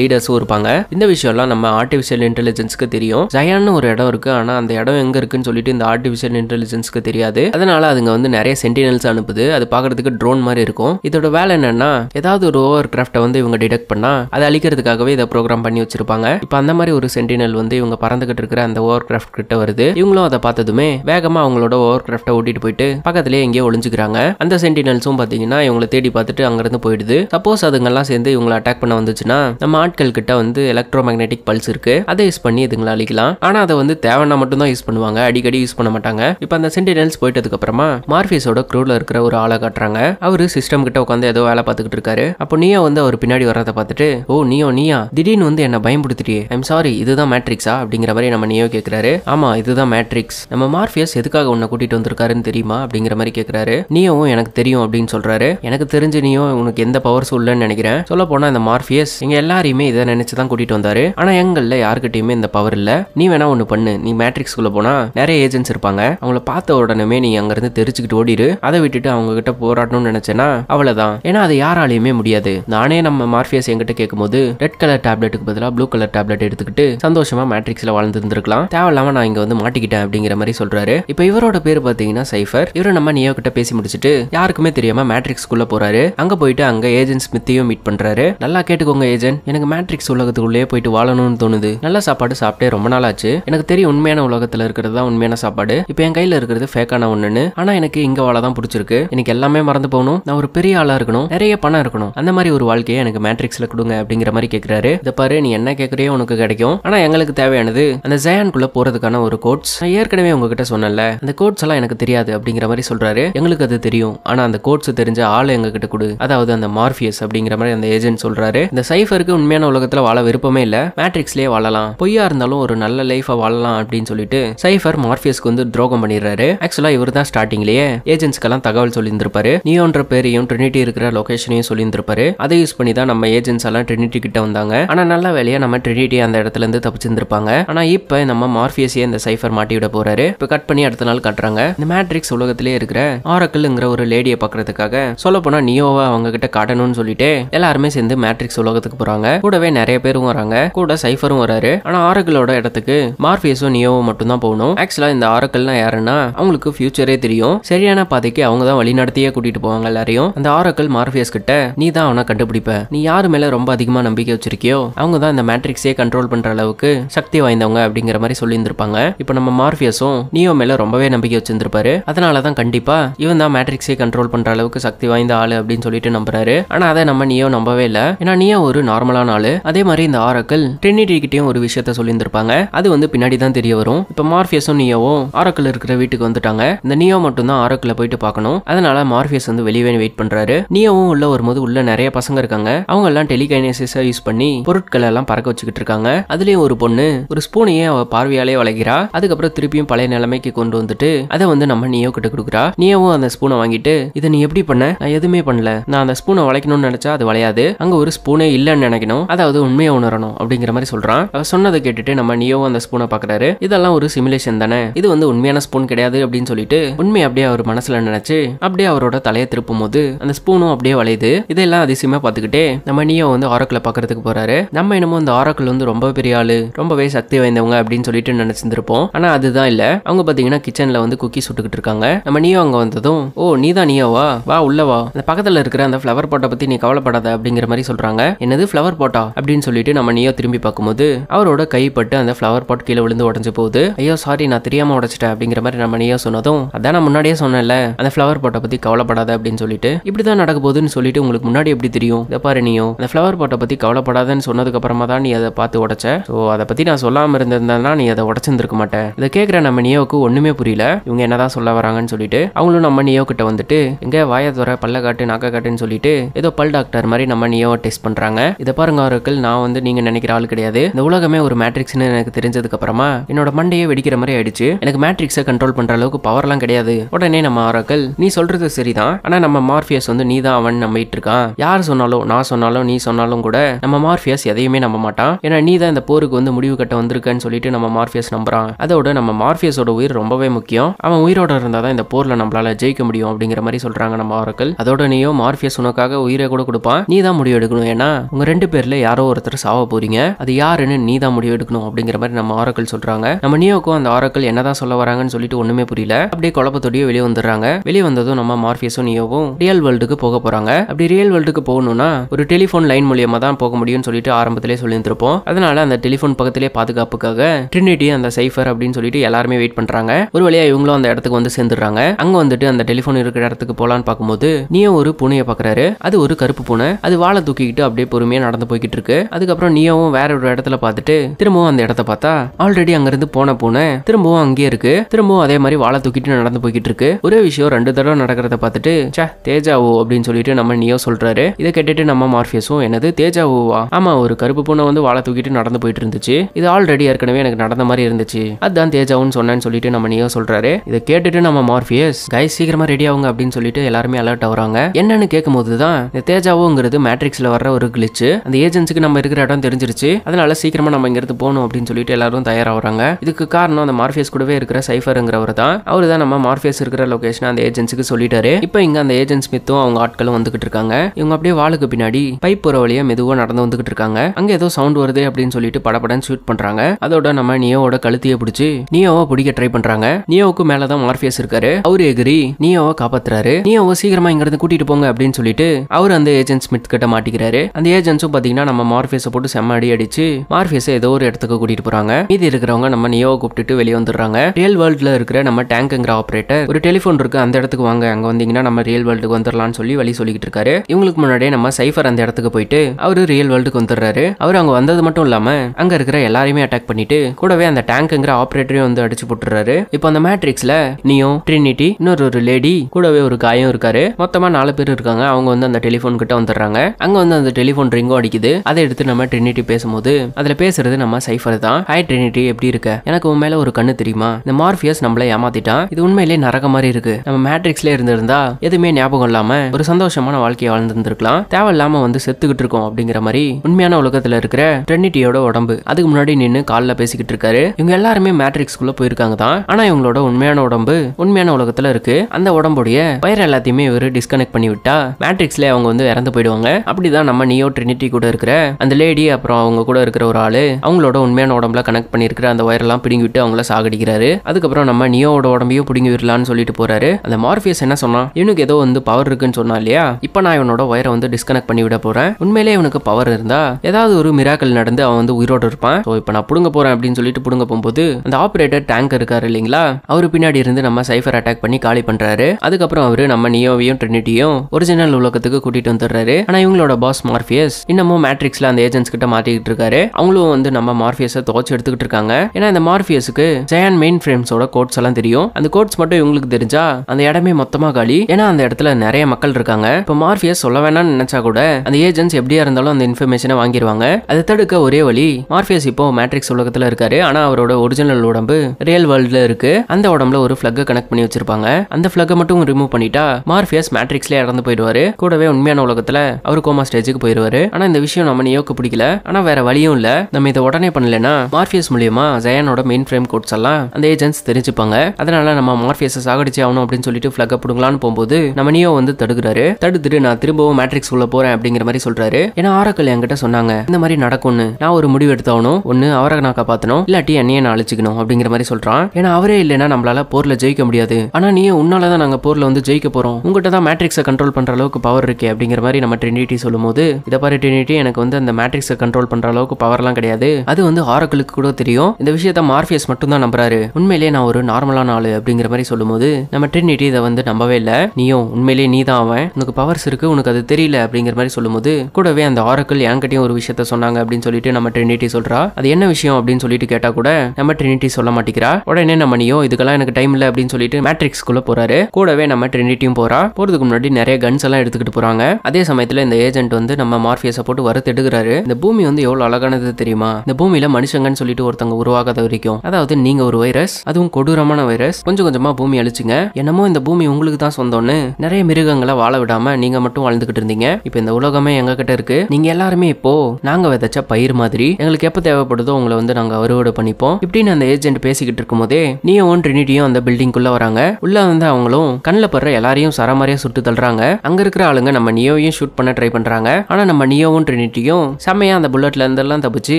லீடர்ஸும் இருப்பாங்க இந்த விஷயம்லாம் நம்ம ஆர்டிபிஷியல் இன்டெலிஜென்ஸ்க்கு தெரியும் ஜயான்னு ஒரு இடம் இருக்கு ஆனா அந்த இடம் எங்க இருக்குன்னு சொல்லிட்டு இந்த ஆர்டிபிஷியல் இன்டெலிஜென்ஸ்க்கு தெரியாது அதனால அதுங்க வந்து நிறைய சென்டினல்ஸ் அனுப்புது அது பாக்குறதுக்கு ட்ரோன் மாதிரி இருக்கும் இதோட வேலை என்னன்னா ஏதாவது ஒரு ஓவர் கிராஃப்டை வந்து இவங்க டிடெக்ட் பண்ணா அதை அழிக்கிறதுக்காகவே இதை ப்ரோக்ராம் பண்ணி வச்சிருப்பாங்க இப்ப அந்த மாதிரி ஒரு சென்டினல் வந்து இவங்க பறந்துகிட்டு இருக்கிற அந்த ஓவர் கிராஃப்ட் கிட்ட வருது இவங்களும் அதை பார்த்ததுமே வேகமா அவங்களோட ஓவர் கிராஃப்டை ஓட்டிட்டு போயிட்டு பக்கத்துலயே எங்கேயோ ஒளிஞ்சுக்கிறாங்க அந்த சென்டினல்ஸும் பார்த்தீங்கன்னா இவங்களை தேடி பார்த்துட்டு அங்கேருந்து போயிடுது சப்போஸ் அதுங்கெல்லாம் சேர்ந்து இவங்களை அட்டாக் பண்ண வந்துச்சுன்னா நம்ம ஆட்கள் கிட்ட வந்து எலக்ட்ரோ மேக்னெட்டிக் பல்ஸ் இருக்கு அதை யூஸ் பண்ணி இதுங்களை அழிக்கலாம் ஆனால் அதை வந்து தேவைன்னா மட்டும் தான் யூஸ் பண்ணுவாங்க அடிக்கடி யூஸ் பண்ண மாட்டாங்க இப்போ அந்த சென்டினல்ஸ் போயிட்டதுக்கு அப்புறமா மார்ஃபீஸோட க்ரூவில் இருக்கிற ஒரு ஆளை காட்டுறாங்க அவர் சிஸ்டம் கிட்ட உட்காந்து ஏதோ வேலை பார்த்துக்கிட்டு இருக்காரு அப்போ நீயா வந்து அவர் பின்னாடி வர்றதை பார்த்துட்டு ஓ நீயோ நீயா திடீர்னு வந்து என்ன பயன்படுத்திட்டியே ஐம் சாரி இதுதான் மேட்ரிக்ஸா அப்படிங்கிற மாதிரி நம்ம நீயோ கேட்கிறாரு ஆமா இதுதான் மேட்ரிக்ஸ் நம்ம மார்ஃபியஸ் எதுக்காக உன்னை கூட்டிட்டு வந்திருக்காருன்னு தெரியுமா அப்படிங்கிற மாதிரி கேட்கிறாரு நீயோ எனக்கு தெரியும் அப்படின்னு சொல்றாரு எனக்கு தெரிஞ்சு நீயும் உனக்கு எந்த பவர்ஸும் இல்லைன்னு நினைக்கிறேன் சொல்ல போனா இந்த மார்பியஸ் இங்க எல்லாரையுமே இதை நினைச்சுதான் தான் கூட்டிட்டு வந்தாரு ஆனா எங்கள்ல யாருக்கிட்டயுமே இந்த பவர் இல்ல நீ வேணா ஒண்ணு பண்ணு நீ குள்ள போனா நிறைய ஏஜென்ட்ஸ் இருப்பாங்க அவங்கள பார்த்த உடனே நீ அங்க இருந்து தெரிச்சுக்கிட்டு ஓடிடு அதை விட்டுட்டு அவங்க கிட்ட போராடணும்னு நினைச்சேனா அவ்வளவுதான் ஏன்னா அது யாராலையுமே முடியாது நானே நம்ம மார்பியஸ் எங்கிட்ட கேட்கும்போது ரெட் கலர் டேப்லெட்டுக்கு பதிலாக ப்ளூ கலர் டேப்லெட் எடுத்துக்கிட்டு சந்தோஷமா மேட்ரிக்ஸ்ல இருந்திருக்கலாம் தேவையில்லாம நான் இங்க வந்து மாட்டிக்கிட்டேன் அப்படிங்கிற மாதிரி சொல்றாரு இப்போ இவரோட பேர் பாத்தீங்கன்னா சைஃபர் இவரை நம்ம நியோ கிட்ட பேசி முடிச்சுட்டு யாருக்குமே தெரியாம மேட்ரிக்ஸ்குள்ள போறாரு அங்க போயிட்டு அங்க ஏஜென்ட் ஸ்மித்தையும் மீட் பண்றாரு நல்லா கேட்டுக்கோங்க ஏஜென்ட் எனக்கு மேட்ரிக்ஸ் உலகத்துக்குள்ளேயே போயிட்டு வாழணும்னு தோணுது நல்ல சாப்பாடு சாப்பிட்டே ரொம்ப நாள் ஆச்சு எனக்கு தெரியும் உண்மையான உலகத்துல இருக்கிறது தான் உண்மையான சாப்பாடு இப்போ என் கையில இருக்கிறது ஃபேக்கான ஒண்ணுன்னு ஆனா எனக்கு இங்க வாழ தான் பிடிச்சிருக்கு எனக்கு எல்லாமே மறந்து போகணும் நான் ஒரு பெரிய ஆளா இருக்கணும் நிறைய பணம் இருக்கணும் அந்த மாதிரி ஒரு வாழ்க்கையை எனக்கு மேட்ரிக்ஸ்ல கொடுங்க அப்படிங்கிற மாதிரி கேட்கிறாரு இதை பாரு நீ என்ன கேட்கறியோ உனக்கு கிடைக்கும் ஆனா எங்களுக்கு தேவையானது அந்த ஜயான்குள்ள போறதுக்கான ஒரு கோட்ஸ் நான் ஏற்கனவே உங்ககிட்ட சொன்னல அந்த கோட்ஸ் எல்லாம் எனக்கு தெரியாது அப்படிங்கிற மாதிரி சொல்றாரு எங்களுக்கு அது தெரியும் ஆனா அந்த கோட்ஸ் தெரிஞ்ச ஆள் எங்ககிட்ட கொடு அதாவது அந்த மார்பியஸ் அப்படிங்கிற மாதிரி அந்த ஏஜென்ட் சொல்றாரு இந்த சைஃபருக்கு உண்மையான உலகத்துல வாழ விருப்பமே இல்ல மேட்ரிக்ஸ்லயே வாழலாம் பொய்யா இருந்தாலும் ஒரு நல்ல லைஃப வாழலாம் அப்படின்னு சொல்லிட்டு சைஃபர் மார்பியஸ்க்கு வந்து துரோகம் பண்ணிடுறாரு ஆக்சுவலா இவர் தான் ஸ்டார்டிங்லயே ஏஜென்ட்ஸ்க்கெல்லாம் தகவல் இருந்திருப்பாரு நியோன்ற பேரையும் ட்ரினிட்டி இருக்கிற லொகேஷனையும் இருந்திருப்பாரு அதை யூஸ் பண்ணி தான் நம்ம ஏஜென்ட்ஸ் எல்லாம் ட்ரினிட்டி கிட்ட வந்தாங்க ஆனா நல்ல வேலையா நம்ம ட்ரினிட்டி அந்த இடத்துல இருந்து தப்பிச்சிருந்திருப்பாங்க ஆனா இப்ப நம்ம மார்பியஸே இந்த சைஃபர் மாட்டி விட போறாரு இப்ப கட் பண்ணி அடுத்த நாள் கட்டுறாங்க இந்த மேட்ரிக்ஸ் உலகத்திலே இருக்கிற ஆரக்கிள்ங்கிற ஒரு லேடியை பாக்குறதுக்காக பண்றதுக்காக சொல்ல போனா நியோவை அவங்க கிட்ட காட்டணும்னு சொல்லிட்டு எல்லாருமே சேர்ந்து மேட்ரிக்ஸ் உலகத்துக்கு போறாங்க கூடவே நிறைய பேரும் வராங்க கூட சைஃபரும் வராரு ஆனா ஆரக்கிளோட இடத்துக்கு மார்பியஸும் நியோவும் மட்டும் தான் போகணும் ஆக்சுவலா இந்த ஆரக்கள்லாம் யாருன்னா அவங்களுக்கு ஃபியூச்சரே தெரியும் சரியான பாதைக்கு அவங்க தான் வழிநடத்தியே கூட்டிட்டு போவாங்க எல்லாரையும் அந்த ஆரக்கல் மார்பியஸ் கிட்ட நீ தான் அவனை கண்டுபிடிப்ப நீ யாரு மேல ரொம்ப அதிகமா நம்பிக்கை வச்சிருக்கியோ அவங்க தான் இந்த மேட்ரிக்ஸே கண்ட்ரோல் பண்ற அளவுக்கு சக்தி வாய்ந்தவங்க அப்படிங்கிற மாதிரி சொல்லியிருந்திருப்பாங்க இப்போ நம்ம மார்பியஸும் நியோ மேல ரொம்பவே நம்பிக்கை வச்சிருந்திருப்பாரு அதனால தான் கண்டிப்பா இவன் தான் மேட்ரிக்ஸே கண்ட்ரோல் பண்ற அளவுக்கு அளவுக்கு சக்தி வாய்ந்த ஆளு அப்படின்னு சொல்லிட்டு நம்புறாரு ஆனா அதை நம்ம நீயோ நம்பவே இல்லை ஏன்னா நீயோ ஒரு நார்மலான ஆளு அதே மாதிரி இந்த ஆரக்கல் ட்ரினிட்டி கிட்டேயும் ஒரு விஷயத்த சொல்லியிருந்திருப்பாங்க அது வந்து பின்னாடி தான் தெரிய வரும் இப்போ மார்பியஸும் நீயோவும் ஆரக்கல் இருக்கிற வீட்டுக்கு வந்துட்டாங்க இந்த நீயோ மட்டும் தான் ஆரக்கல போயிட்டு பார்க்கணும் அதனால மார்ஃபியஸ் வந்து வெளியே வெயிட் பண்றாரு நீயோவும் உள்ள வரும்போது உள்ள நிறைய பசங்க இருக்காங்க அவங்க எல்லாம் டெலிகைனசிஸா யூஸ் பண்ணி பொருட்களை எல்லாம் பறக்க வச்சுக்கிட்டு இருக்காங்க அதுலயும் ஒரு பொண்ணு ஒரு ஸ்பூனையே அவ பார்வையாலே வளைகிறா அதுக்கப்புறம் திருப்பியும் பழைய நிலைமைக்கு கொண்டு வந்துட்டு அதை வந்து நம்ம நீயோ கிட்ட கொடுக்குறா நீயோவும் அந்த ஸ்பூனை வாங்கிட்டு இதை நீ எப்படி எப்படி பண்ண நான் எதுவுமே பண்ணல நான் அந்த ஸ்பூனை வளைக்கணும்னு நினைச்சா அது வளையாது அங்க ஒரு ஸ்பூனே இல்லைன்னு நினைக்கணும் அதாவது உண்மையை உணரணும் அப்படிங்கிற மாதிரி சொல்றான் அவர் சொன்னதை கேட்டுட்டு நம்ம நியோ அந்த ஸ்பூனை பாக்குறாரு இதெல்லாம் ஒரு சிமுலேஷன் தானே இது வந்து உண்மையான ஸ்பூன் கிடையாது அப்படின்னு சொல்லிட்டு உண்மை அப்படியே அவர் மனசுல நினைச்சு அப்படியே அவரோட தலையை திருப்பும் போது அந்த ஸ்பூனும் அப்படியே வளையுது இதெல்லாம் அதிசயமா பாத்துக்கிட்டே நம்ம நியோ வந்து ஆரோக்கில் பாக்குறதுக்கு போறாரு நம்ம என்னமோ அந்த ஆரோக்கில் வந்து ரொம்ப பெரிய ஆளு ரொம்பவே சக்தி வாய்ந்தவங்க அப்படின்னு சொல்லிட்டு நினைச்சிருந்திருப்போம் ஆனா அதுதான் இல்ல அவங்க பாத்தீங்கன்னா கிச்சன்ல வந்து குக்கி சுட்டுக்கிட்டு இருக்காங்க நம்ம நியோ அங்க வந்ததும் ஓ நீ தான் நியோவா வா உள்ள வா அந்த பக்கத்துல இருக்கிற அந்த ஃப்ளவர் பாட்டை பத்தி நீ கவலைப்படாத அப்படிங்கிற மாதிரி சொல்றாங்க என்னது ஃப்ளவர் பாட்டா அப்படின்னு சொல்லிட்டு நம்ம நீயோ திரும்பி பார்க்கும்போது அவரோட கைப்பட்டு அந்த ஃப்ளவர் பாட் கீழே விழுந்து உடஞ்சு போகுது ஐயோ சாரி நான் தெரியாம உடச்சிட்டேன் அப்படிங்கிற மாதிரி நம்ம நீயோ சொன்னதும் அதான் நான் முன்னாடியே சொன்னேன்ல அந்த ஃப்ளவர் பாட்டை பத்தி கவலைப்படாத அப்படின்னு சொல்லிட்டு இப்படிதான் நடக்க போகுதுன்னு சொல்லிட்டு உங்களுக்கு முன்னாடி எப்படி தெரியும் இதை பாரு நீயோ அந்த ஃப்ளவர் பாட்டை பத்தி கவலைப்படாதன்னு சொன்னதுக்கு அப்புறமா தான் நீ அதை பார்த்து உடச்ச ஸோ அதை பத்தி நான் சொல்லாம இருந்திருந்தா நீ அதை உடச்சிருந்துருக்க மாட்டேன் இதை கேட்குற நம்ம நீயோவுக்கு ஒண்ணுமே புரியல இவங்க என்னதான் சொல்ல வராங்கன்னு சொல்லிட்டு அவங்களும் நம்ம நியோ கிட்ட வந்துட்டு இங்க வாயதுவர பல்லக்காட்டு காட்டுன்னு சொல்லிட்டு ஏதோ பல் டாக்டர் மாதிரி நம்ம நியோ டெஸ்ட் பண்றாங்க இதை பாருங்க அவர்கள் நான் வந்து நீங்க நினைக்கிற ஆள் கிடையாது இந்த உலகமே ஒரு மேட்ரிக்ஸ்னு எனக்கு தெரிஞ்சதுக்கு அப்புறமா என்னோட மண்டையை வெடிக்கிற மாதிரி ஆயிடுச்சு எனக்கு மேட்ரிக்ஸை கண்ட்ரோல் பண்ற அளவுக்கு பவர்லாம் கிடையாது உடனே நம்ம அவர்கள் நீ சொல்றது சரிதான் ஆனா நம்ம மார்பியஸ் வந்து நீ தான் அவன் நம்பிட்டு இருக்கான் யார் சொன்னாலும் நான் சொன்னாலும் நீ சொன்னாலும் கூட நம்ம மார்பியஸ் எதையுமே நம்ப மாட்டான் ஏன்னா நீ தான் இந்த போருக்கு வந்து முடிவு கட்ட வந்திருக்கன்னு சொல்லிட்டு நம்ம மார்ஃபியஸ் நம்புறான் அதோட நம்ம மார்பியஸோட உயிர் ரொம்பவே முக்கியம் அவன் உயிரோட இருந்தாதான் தான் இந்த போர்ல நம்மளால ஜெயிக்க முடியும் அப்படிங்கிற மாதிரி நம்ம நம்ம ஆரக்கல் அதோட நீயோ மார்பியஸ் உனக்காக உயிரை கூட கொடுப்பான் நீ தான் முடிவு எடுக்கணும் ஏன்னா உங்க ரெண்டு பேர்ல யாரோ ஒருத்தர் சாவ போறீங்க அது யாருன்னு நீ தான் முடிவு எடுக்கணும் அப்படிங்கிற மாதிரி நம்ம ஆரக்கல் சொல்றாங்க நம்ம நியோக்கும் அந்த ஆரக்கல் என்னதான் சொல்ல வராங்கன்னு சொல்லிட்டு ஒண்ணுமே புரியல அப்படியே குழப்பத்தோடய வெளியே வந்துடுறாங்க வெளியே வந்ததும் நம்ம மார்பியஸும் நியோவும் ரியல் வேர்ல்டுக்கு போக போறாங்க அப்படி ரியல் வேர்ல்டுக்கு போகணும்னா ஒரு டெலிஃபோன் லைன் மூலியமா தான் போக முடியும்னு சொல்லிட்டு ஆரம்பத்திலே சொல்லியிருந்திருப்போம் அதனால அந்த டெலிஃபோன் பக்கத்திலே பாதுகாப்புக்காக ட்ரினிட்டி அந்த சைஃபர் அப்படின்னு சொல்லிட்டு எல்லாருமே வெயிட் பண்றாங்க ஒரு வழியா இவங்களும் அந்த இடத்துக்கு வந்து சேர்ந்துடுறாங்க அங்க வந்துட்டு அந்த டெலிஃபோன் இருக்கிற இடத்துக்கு போலான்னு பார்க்கும்போது நீயோ ஒரு பூனையை பார்க்குறாரு அது ஒரு கருப்பு பூனை அது வாழை தூக்கிக்கிட்டு அப்படியே பொறுமையாக நடந்து போய்கிட்டு இருக்கு அதுக்கப்புறம் நீயாவும் வேற ஒரு இடத்துல பார்த்துட்டு திரும்பவும் அந்த இடத்த பார்த்தா ஆல்ரெடி அங்கிருந்து போன பூனை திரும்பவும் அங்கேயே இருக்கு திரும்பவும் அதே மாதிரி வாழை தூக்கிட்டு நடந்து போய்கிட்டு இருக்கு ஒரே விஷயம் ரெண்டு தடவை நடக்கிறத பார்த்துட்டு சே தேஜாவோ அப்படின்னு சொல்லிட்டு நம்ம நீயோ சொல்றாரு இதை கேட்டுட்டு நம்ம மார்ஃபியஸும் என்னது தேஜாவோவா ஆமா ஒரு கருப்பு பூனை வந்து வாழை தூக்கிட்டு நடந்து போயிட்டு இருந்துச்சு இது ஆல்ரெடி ஏற்கனவே எனக்கு நடந்த மாதிரி இருந்துச்சு அதுதான் தேஜாவும் சொன்னேன்னு சொல்லிட்டு நம்ம நீயோ சொல்றாரு இதை கேட்டுட்டு நம்ம மார்பியஸ் கை சீக்கிரமா ரெடி ஆகுங்க அப்படின்னு சொல்லிட்டு எல்லாரும் எல்லாருமே அலர்ட் ஆகுறாங்க என்னன்னு கேட்கும் தான் இந்த தேஜாவோங்கிறது மேட்ரிக்ஸ்ல வர ஒரு கிளிச்சு அந்த ஏஜென்சிக்கு நம்ம இருக்கிற இடம் தெரிஞ்சிருச்சு அதனால சீக்கிரமா நம்ம இங்கிருந்து போகணும் அப்படின்னு சொல்லிட்டு எல்லாரும் தயாராகிறாங்க இதுக்கு காரணம் அந்த மார்ஃபியஸ் கூடவே இருக்கிற சைஃபருங்கிறவர் தான் அவரு தான் நம்ம மார்பியஸ் இருக்கிற லொகேஷன் அந்த ஏஜென்சிக்கு சொல்லிட்டாரு இப்போ இங்க அந்த ஏஜென்ட் ஸ்மித்தும் அவங்க ஆட்களும் வந்துகிட்டு இருக்காங்க இவங்க அப்படியே வாளுக்கு பின்னாடி பைப் போற வழியா மெதுவாக நடந்து வந்துகிட்டு இருக்காங்க அங்க ஏதோ சவுண்ட் வருது அப்படின்னு சொல்லிட்டு படப்படம் ஷூட் பண்றாங்க அதோட நம்ம நியோவோட கழுத்தியை பிடிச்சி நியோவை பிடிக்க ட்ரை பண்றாங்க நியோவுக்கு மேலதான் மார்பியஸ் இருக்காரு அவரு எகிரி நியோவை காப்பாத்துறாரு நியோவை ரொம்ப சீக்கிரமா இங்கிருந்து கூட்டிட்டு போங்க அப்படின்னு சொல்லிட்டு அவர் அந்த ஏஜென்ட் ஸ்மித் கிட்ட மாட்டிக்கிறாரு அந்த ஏஜென்ட்ஸும் பாத்தீங்கன்னா நம்ம மார்பியஸை போட்டு செம்ம அடி அடிச்சு மார்பியஸை ஏதோ ஒரு இடத்துக்கு கூட்டிட்டு போறாங்க மீதி இருக்கிறவங்க நம்ம நியோவை கூப்பிட்டுட்டு வெளியே வந்துடுறாங்க ரியல் வேர்ல்டுல இருக்கிற நம்ம டேங்க்ங்கிற ஆப்ரேட்டர் ஒரு டெலிஃபோன் இருக்கு அந்த இடத்துக்கு வாங்க அங்க வந்தீங்கன்னா நம்ம ரியல் வேர்ல்டுக்கு வந்துடலாம்னு சொல்லி வழி சொல்லிட்டு இருக்காரு இவங்களுக்கு முன்னாடியே நம்ம சைஃபர் அந்த இடத்துக்கு போயிட்டு அவரு ரியல் வேர்ல்டுக்கு வந்துடுறாரு அவர் அங்க வந்தது மட்டும் இல்லாம அங்க இருக்கிற எல்லாரையுமே அட்டாக் பண்ணிட்டு கூடவே அந்த டேங்க்ங்கிற ஆப்ரேட்டரையும் வந்து அடிச்சு போட்டுறாரு இப்போ அந்த மேட்ரிக்ஸ்ல நீயும் ட்ரினிட்டி இன்னொரு ஒரு லேடி கூடவே ஒரு காயம் இருக்கு இருக்காரு மொத்தமாக நாலு பேர் இருக்காங்க அவங்க வந்து அந்த டெலிஃபோன் கிட்ட வந்துடுறாங்க அங்கே வந்து அந்த டெலிஃபோன் ரிங்கோ அடிக்குது அதை எடுத்து நம்ம ட்ரினிட்டி பேசும்போது அதில் பேசுறது நம்ம சைஃபர் தான் ஹாய் ட்ரினிட்டி எப்படி இருக்க எனக்கு உன் ஒரு கண்ணு தெரியுமா இந்த மார்பியஸ் நம்மள ஏமாத்திட்டான் இது உண்மையிலே நரக மாதிரி இருக்கு நம்ம மேட்ரிக்ஸ்ல இருந்திருந்தா எதுவுமே ஞாபகம் இல்லாம ஒரு சந்தோஷமான வாழ்க்கையை வாழ்ந்துருந்துருக்கலாம் தேவையில்லாம வந்து செத்துக்கிட்டு இருக்கோம் அப்படிங்கிற மாதிரி உண்மையான உலகத்துல இருக்கிற ட்ரினிட்டியோட உடம்பு அதுக்கு முன்னாடி நின்று காலில் பேசிக்கிட்டு இருக்காரு இவங்க எல்லாருமே மேட்ரிக்ஸ்குள்ள போயிருக்காங்க தான் ஆனா இவங்களோட உண்மையான உடம்பு உண்மையான உலகத்துல இருக்கு அந்த உடம்புடைய பயிர் எல்லாத்தையும் எல்லாத்தையுமே இவர் டிஸ்கனெக்ட் பண்ணி விட்டா மேட்ரிக்ஸ்ல அவங்க வந்து இறந்து போயிடுவாங்க அப்படிதான் நம்ம நியோ ட்ரினிட்டி கூட இருக்கிற அந்த லேடி அப்புறம் அவங்க கூட இருக்கிற ஒரு ஆளு அவங்களோட உண்மையான உடம்புல கனெக்ட் பண்ணிருக்கிற அந்த ஒயரெல்லாம் பிடுங்கி விட்டு அவங்கள சாகடிக்கிறாரு அதுக்கப்புறம் நம்ம நியோவோட உடம்பையும் பிடுங்கி விடலான்னு சொல்லிட்டு போறாரு அந்த மார்பியஸ் என்ன சொன்னா இவனுக்கு ஏதோ வந்து பவர் இருக்குன்னு சொன்னா இல்லையா இப்போ நான் இவனோட ஒயரை வந்து டிஸ்கனெக்ட் பண்ணி விட போறேன் உண்மையிலே இவனுக்கு பவர் இருந்தா ஏதாவது ஒரு மிராக்கல் நடந்து அவன் வந்து உயிரோட இருப்பான் ஸோ இப்போ நான் பிடுங்க போறேன் அப்படின்னு சொல்லிட்டு பிடுங்க போகும்போது அந்த ஆப்ரேட்டர் டேங்க் இருக்காரு இல்லைங்களா அவர் பின்னாடி இருந்து நம்ம சைஃபர் அட்டாக் பண்ணி காலி பண்றாரு அதுக்கப்புறம் அவரு நம்ம நியோவையும் ட்ரினிட்டியும் ஒரிஜினல் உலகத்துக்கு கூட்டிட்டு வந்துடுறாரு ஆனா இவங்களோட பாஸ் மார்பியஸ் இன்னமும் மேட்ரிக்ஸ்ல அந்த ஏஜென்ட்ஸ் கிட்ட மாத்திட்டு இருக்காரு அவங்களும் வந்து நம்ம மார்பியஸை துவச்சு எடுத்துக்கிட்டு இருக்காங்க ஏன்னா இந்த மார்பியஸுக்கு ஜெயான் மெயின் ஃப்ரேம்ஸோட கோட்ஸ் எல்லாம் தெரியும் அந்த கோட்ஸ் மட்டும் இவங்களுக்கு தெரிஞ்சா அந்த இடமே மொத்தமா காலி ஏன்னா அந்த இடத்துல நிறைய மக்கள் இருக்காங்க இப்போ மார்பியஸ் சொல்ல வேணாம்னு நினைச்சா கூட அந்த ஏஜென்ட்ஸ் எப்படியா இருந்தாலும் அந்த இன்ஃபர்மேஷனை வாங்கிடுவாங்க அதை தடுக்க ஒரே வழி மார்பியஸ் இப்போ மேட்ரிக்ஸ் உலகத்துல இருக்காரு ஆனா அவரோட ஒரிஜினல் உடம்பு ரியல் வேர்ல்டுல இருக்கு அந்த உடம்புல ஒரு ஃபிளக்கை கனெக்ட் பண்ணி வச்சிருப்பாங்க அந்த ஃபிளக்கை மட்டும் ரிமூவ் பண்ணிட்டா மார்பியஸ் மேட்ரிக்ஸ்லேயே இறந்து போயிடுவாரு கூடவே உண்மையான உலகத்துல அவர் கோமா ஸ்டேஜுக்கு போயிருவாரு ஆனா இந்த விஷயம் நம்ம நியோக்கு பிடிக்கல ஆனா வேற வழியும் இல்ல நம்ம இதை உடனே பண்ணலன்னா மார்பியஸ் மூலியமா ஜயானோட மெயின் ஃப்ரேம் கோட்ஸ் எல்லாம் அந்த ஏஜென்ட்ஸ் தெரிஞ்சுப்பாங்க அதனால நம்ம மார்பியஸ் சாகடிச்சு ஆகணும் அப்படின்னு சொல்லிட்டு ஃபிளக் பிடுங்கலான்னு போகும்போது நம்ம நியோ வந்து தடுக்கிறாரு தடுத்துட்டு நான் திரும்பவும் மேட்ரிக்ஸ் உள்ள போறேன் அப்படிங்கிற மாதிரி சொல்றாரு ஏன்னா ஆரக்கல் என்கிட்ட சொன்னாங்க இந்த மாதிரி நடக்கும்னு நான் ஒரு முடிவு எடுத்தாகணும் ஒன்னு அவரை நான் காப்பாற்றணும் இல்லாட்டி என்னைய நான் அழிச்சிக்கணும் அப்படிங்கிற மாதிரி சொல்றான் ஏன்னா அவரே இல்லைன்னா நம்மளால போர்ல ஜெயிக்க முடியாது ஆனா நீ உன்னாலதான் நாங்க போர்ல வந்து ஜெயிக்க போறோம் உங்ககிட்ட தான் மேட்ரிக்ஸை கண்ட்ரோல் பண்ணுற அளவுக்கு பவர் இருக்கு அப்படிங்கிற மாதிரி நம்ம ட்ரினிட்டி சொல்லும்போது இதை பாரு ட்ரினிட்டி எனக்கு வந்து அந்த மேட்ரிக்ஸை கண்ட்ரோல் பண்ணுற அளவுக்கு பவர்லாம் கிடையாது அது வந்து ஆரக்கலுக்கு கூட தெரியும் இந்த விஷயத்த மார்பியஸ் மட்டும் தான் நம்புறாரு உண்மையிலேயே நான் ஒரு நார்மலான ஆளு அப்படிங்கிற மாதிரி சொல்லும்போது நம்ம ட்ரினிட்டி இதை வந்து நம்பவே இல்லை நீயும் உண்மையிலேயே நீ தான் அவன் உனக்கு பவர்ஸ் இருக்கு உனக்கு அது தெரியல அப்படிங்கிற மாதிரி சொல்லும்போது கூடவே அந்த ஆரக்கல் என்கிட்டயும் ஒரு விஷயத்த சொன்னாங்க அப்படின்னு சொல்லிட்டு நம்ம ட்ரினிட்டி சொல்றா அது என்ன விஷயம் அப்படின்னு சொல்லிட்டு கேட்டா கூட நம்ம ட்ரினிட்டி சொல்ல மாட்டேங்கிறா உடனே நம்ம நீயோ இதுக்கெல்லாம் எனக்கு டைம் இல்லை அப்படின்னு சொல்லிட்டு மேட்ரிக்ஸ்குள்ள போறாரு கூடவே நம்ம ட்ரினிட்டியும் போறோம் போறா போறதுக்கு முன்னாடி நிறைய கன்ஸ் எல்லாம் எடுத்துக்கிட்டு போறாங்க அதே சமயத்துல இந்த ஏஜென்ட் வந்து நம்ம மார்பியஸை போட்டு வரத்து எடுக்கிறாரு இந்த பூமி வந்து எவ்வளவு அழகானது தெரியுமா இந்த பூமியில மனுஷங்கன்னு சொல்லிட்டு ஒருத்தவங்க உருவாகாத வரைக்கும் அதாவது நீங்க ஒரு வைரஸ் அதுவும் கொடூரமான வைரஸ் கொஞ்சம் கொஞ்சமா பூமி அழிச்சுங்க என்னமோ இந்த பூமி உங்களுக்கு தான் சொந்தம்னு நிறைய மிருகங்களை வாழ விடாம நீங்க மட்டும் வாழ்ந்துகிட்டு இருந்தீங்க இப்போ இந்த உலகமே எங்க கிட்ட இருக்கு நீங்க எல்லாருமே இப்போ நாங்க விதைச்ச பயிர் மாதிரி எங்களுக்கு எப்ப தேவைப்படுதோ உங்களை வந்து நாங்க அறுவடை பண்ணிப்போம் இப்படின்னு அந்த ஏஜென்ட் பேசிக்கிட்டு இருக்கும் போதே ஓன் ட்ரினிட்டியும் அந்த பில்டிங்குள்ள வராங்க உள்ள வந்து அவங்களும் கண்ணில் படுற எல்லாரையும் சரமாரியா சுட்டு தள்ளுறாங்க அங்க இருக்கிற ஆளுங்க நம்ம நியோவையும் ஷூட் பண்ண ட்ரை பண்றாங்க ஆனா நம்ம நியோவும் ட்ரினிட்டியும் செம்மையா அந்த புல்லட்ல இருந்தெல்லாம் தப்பிச்சு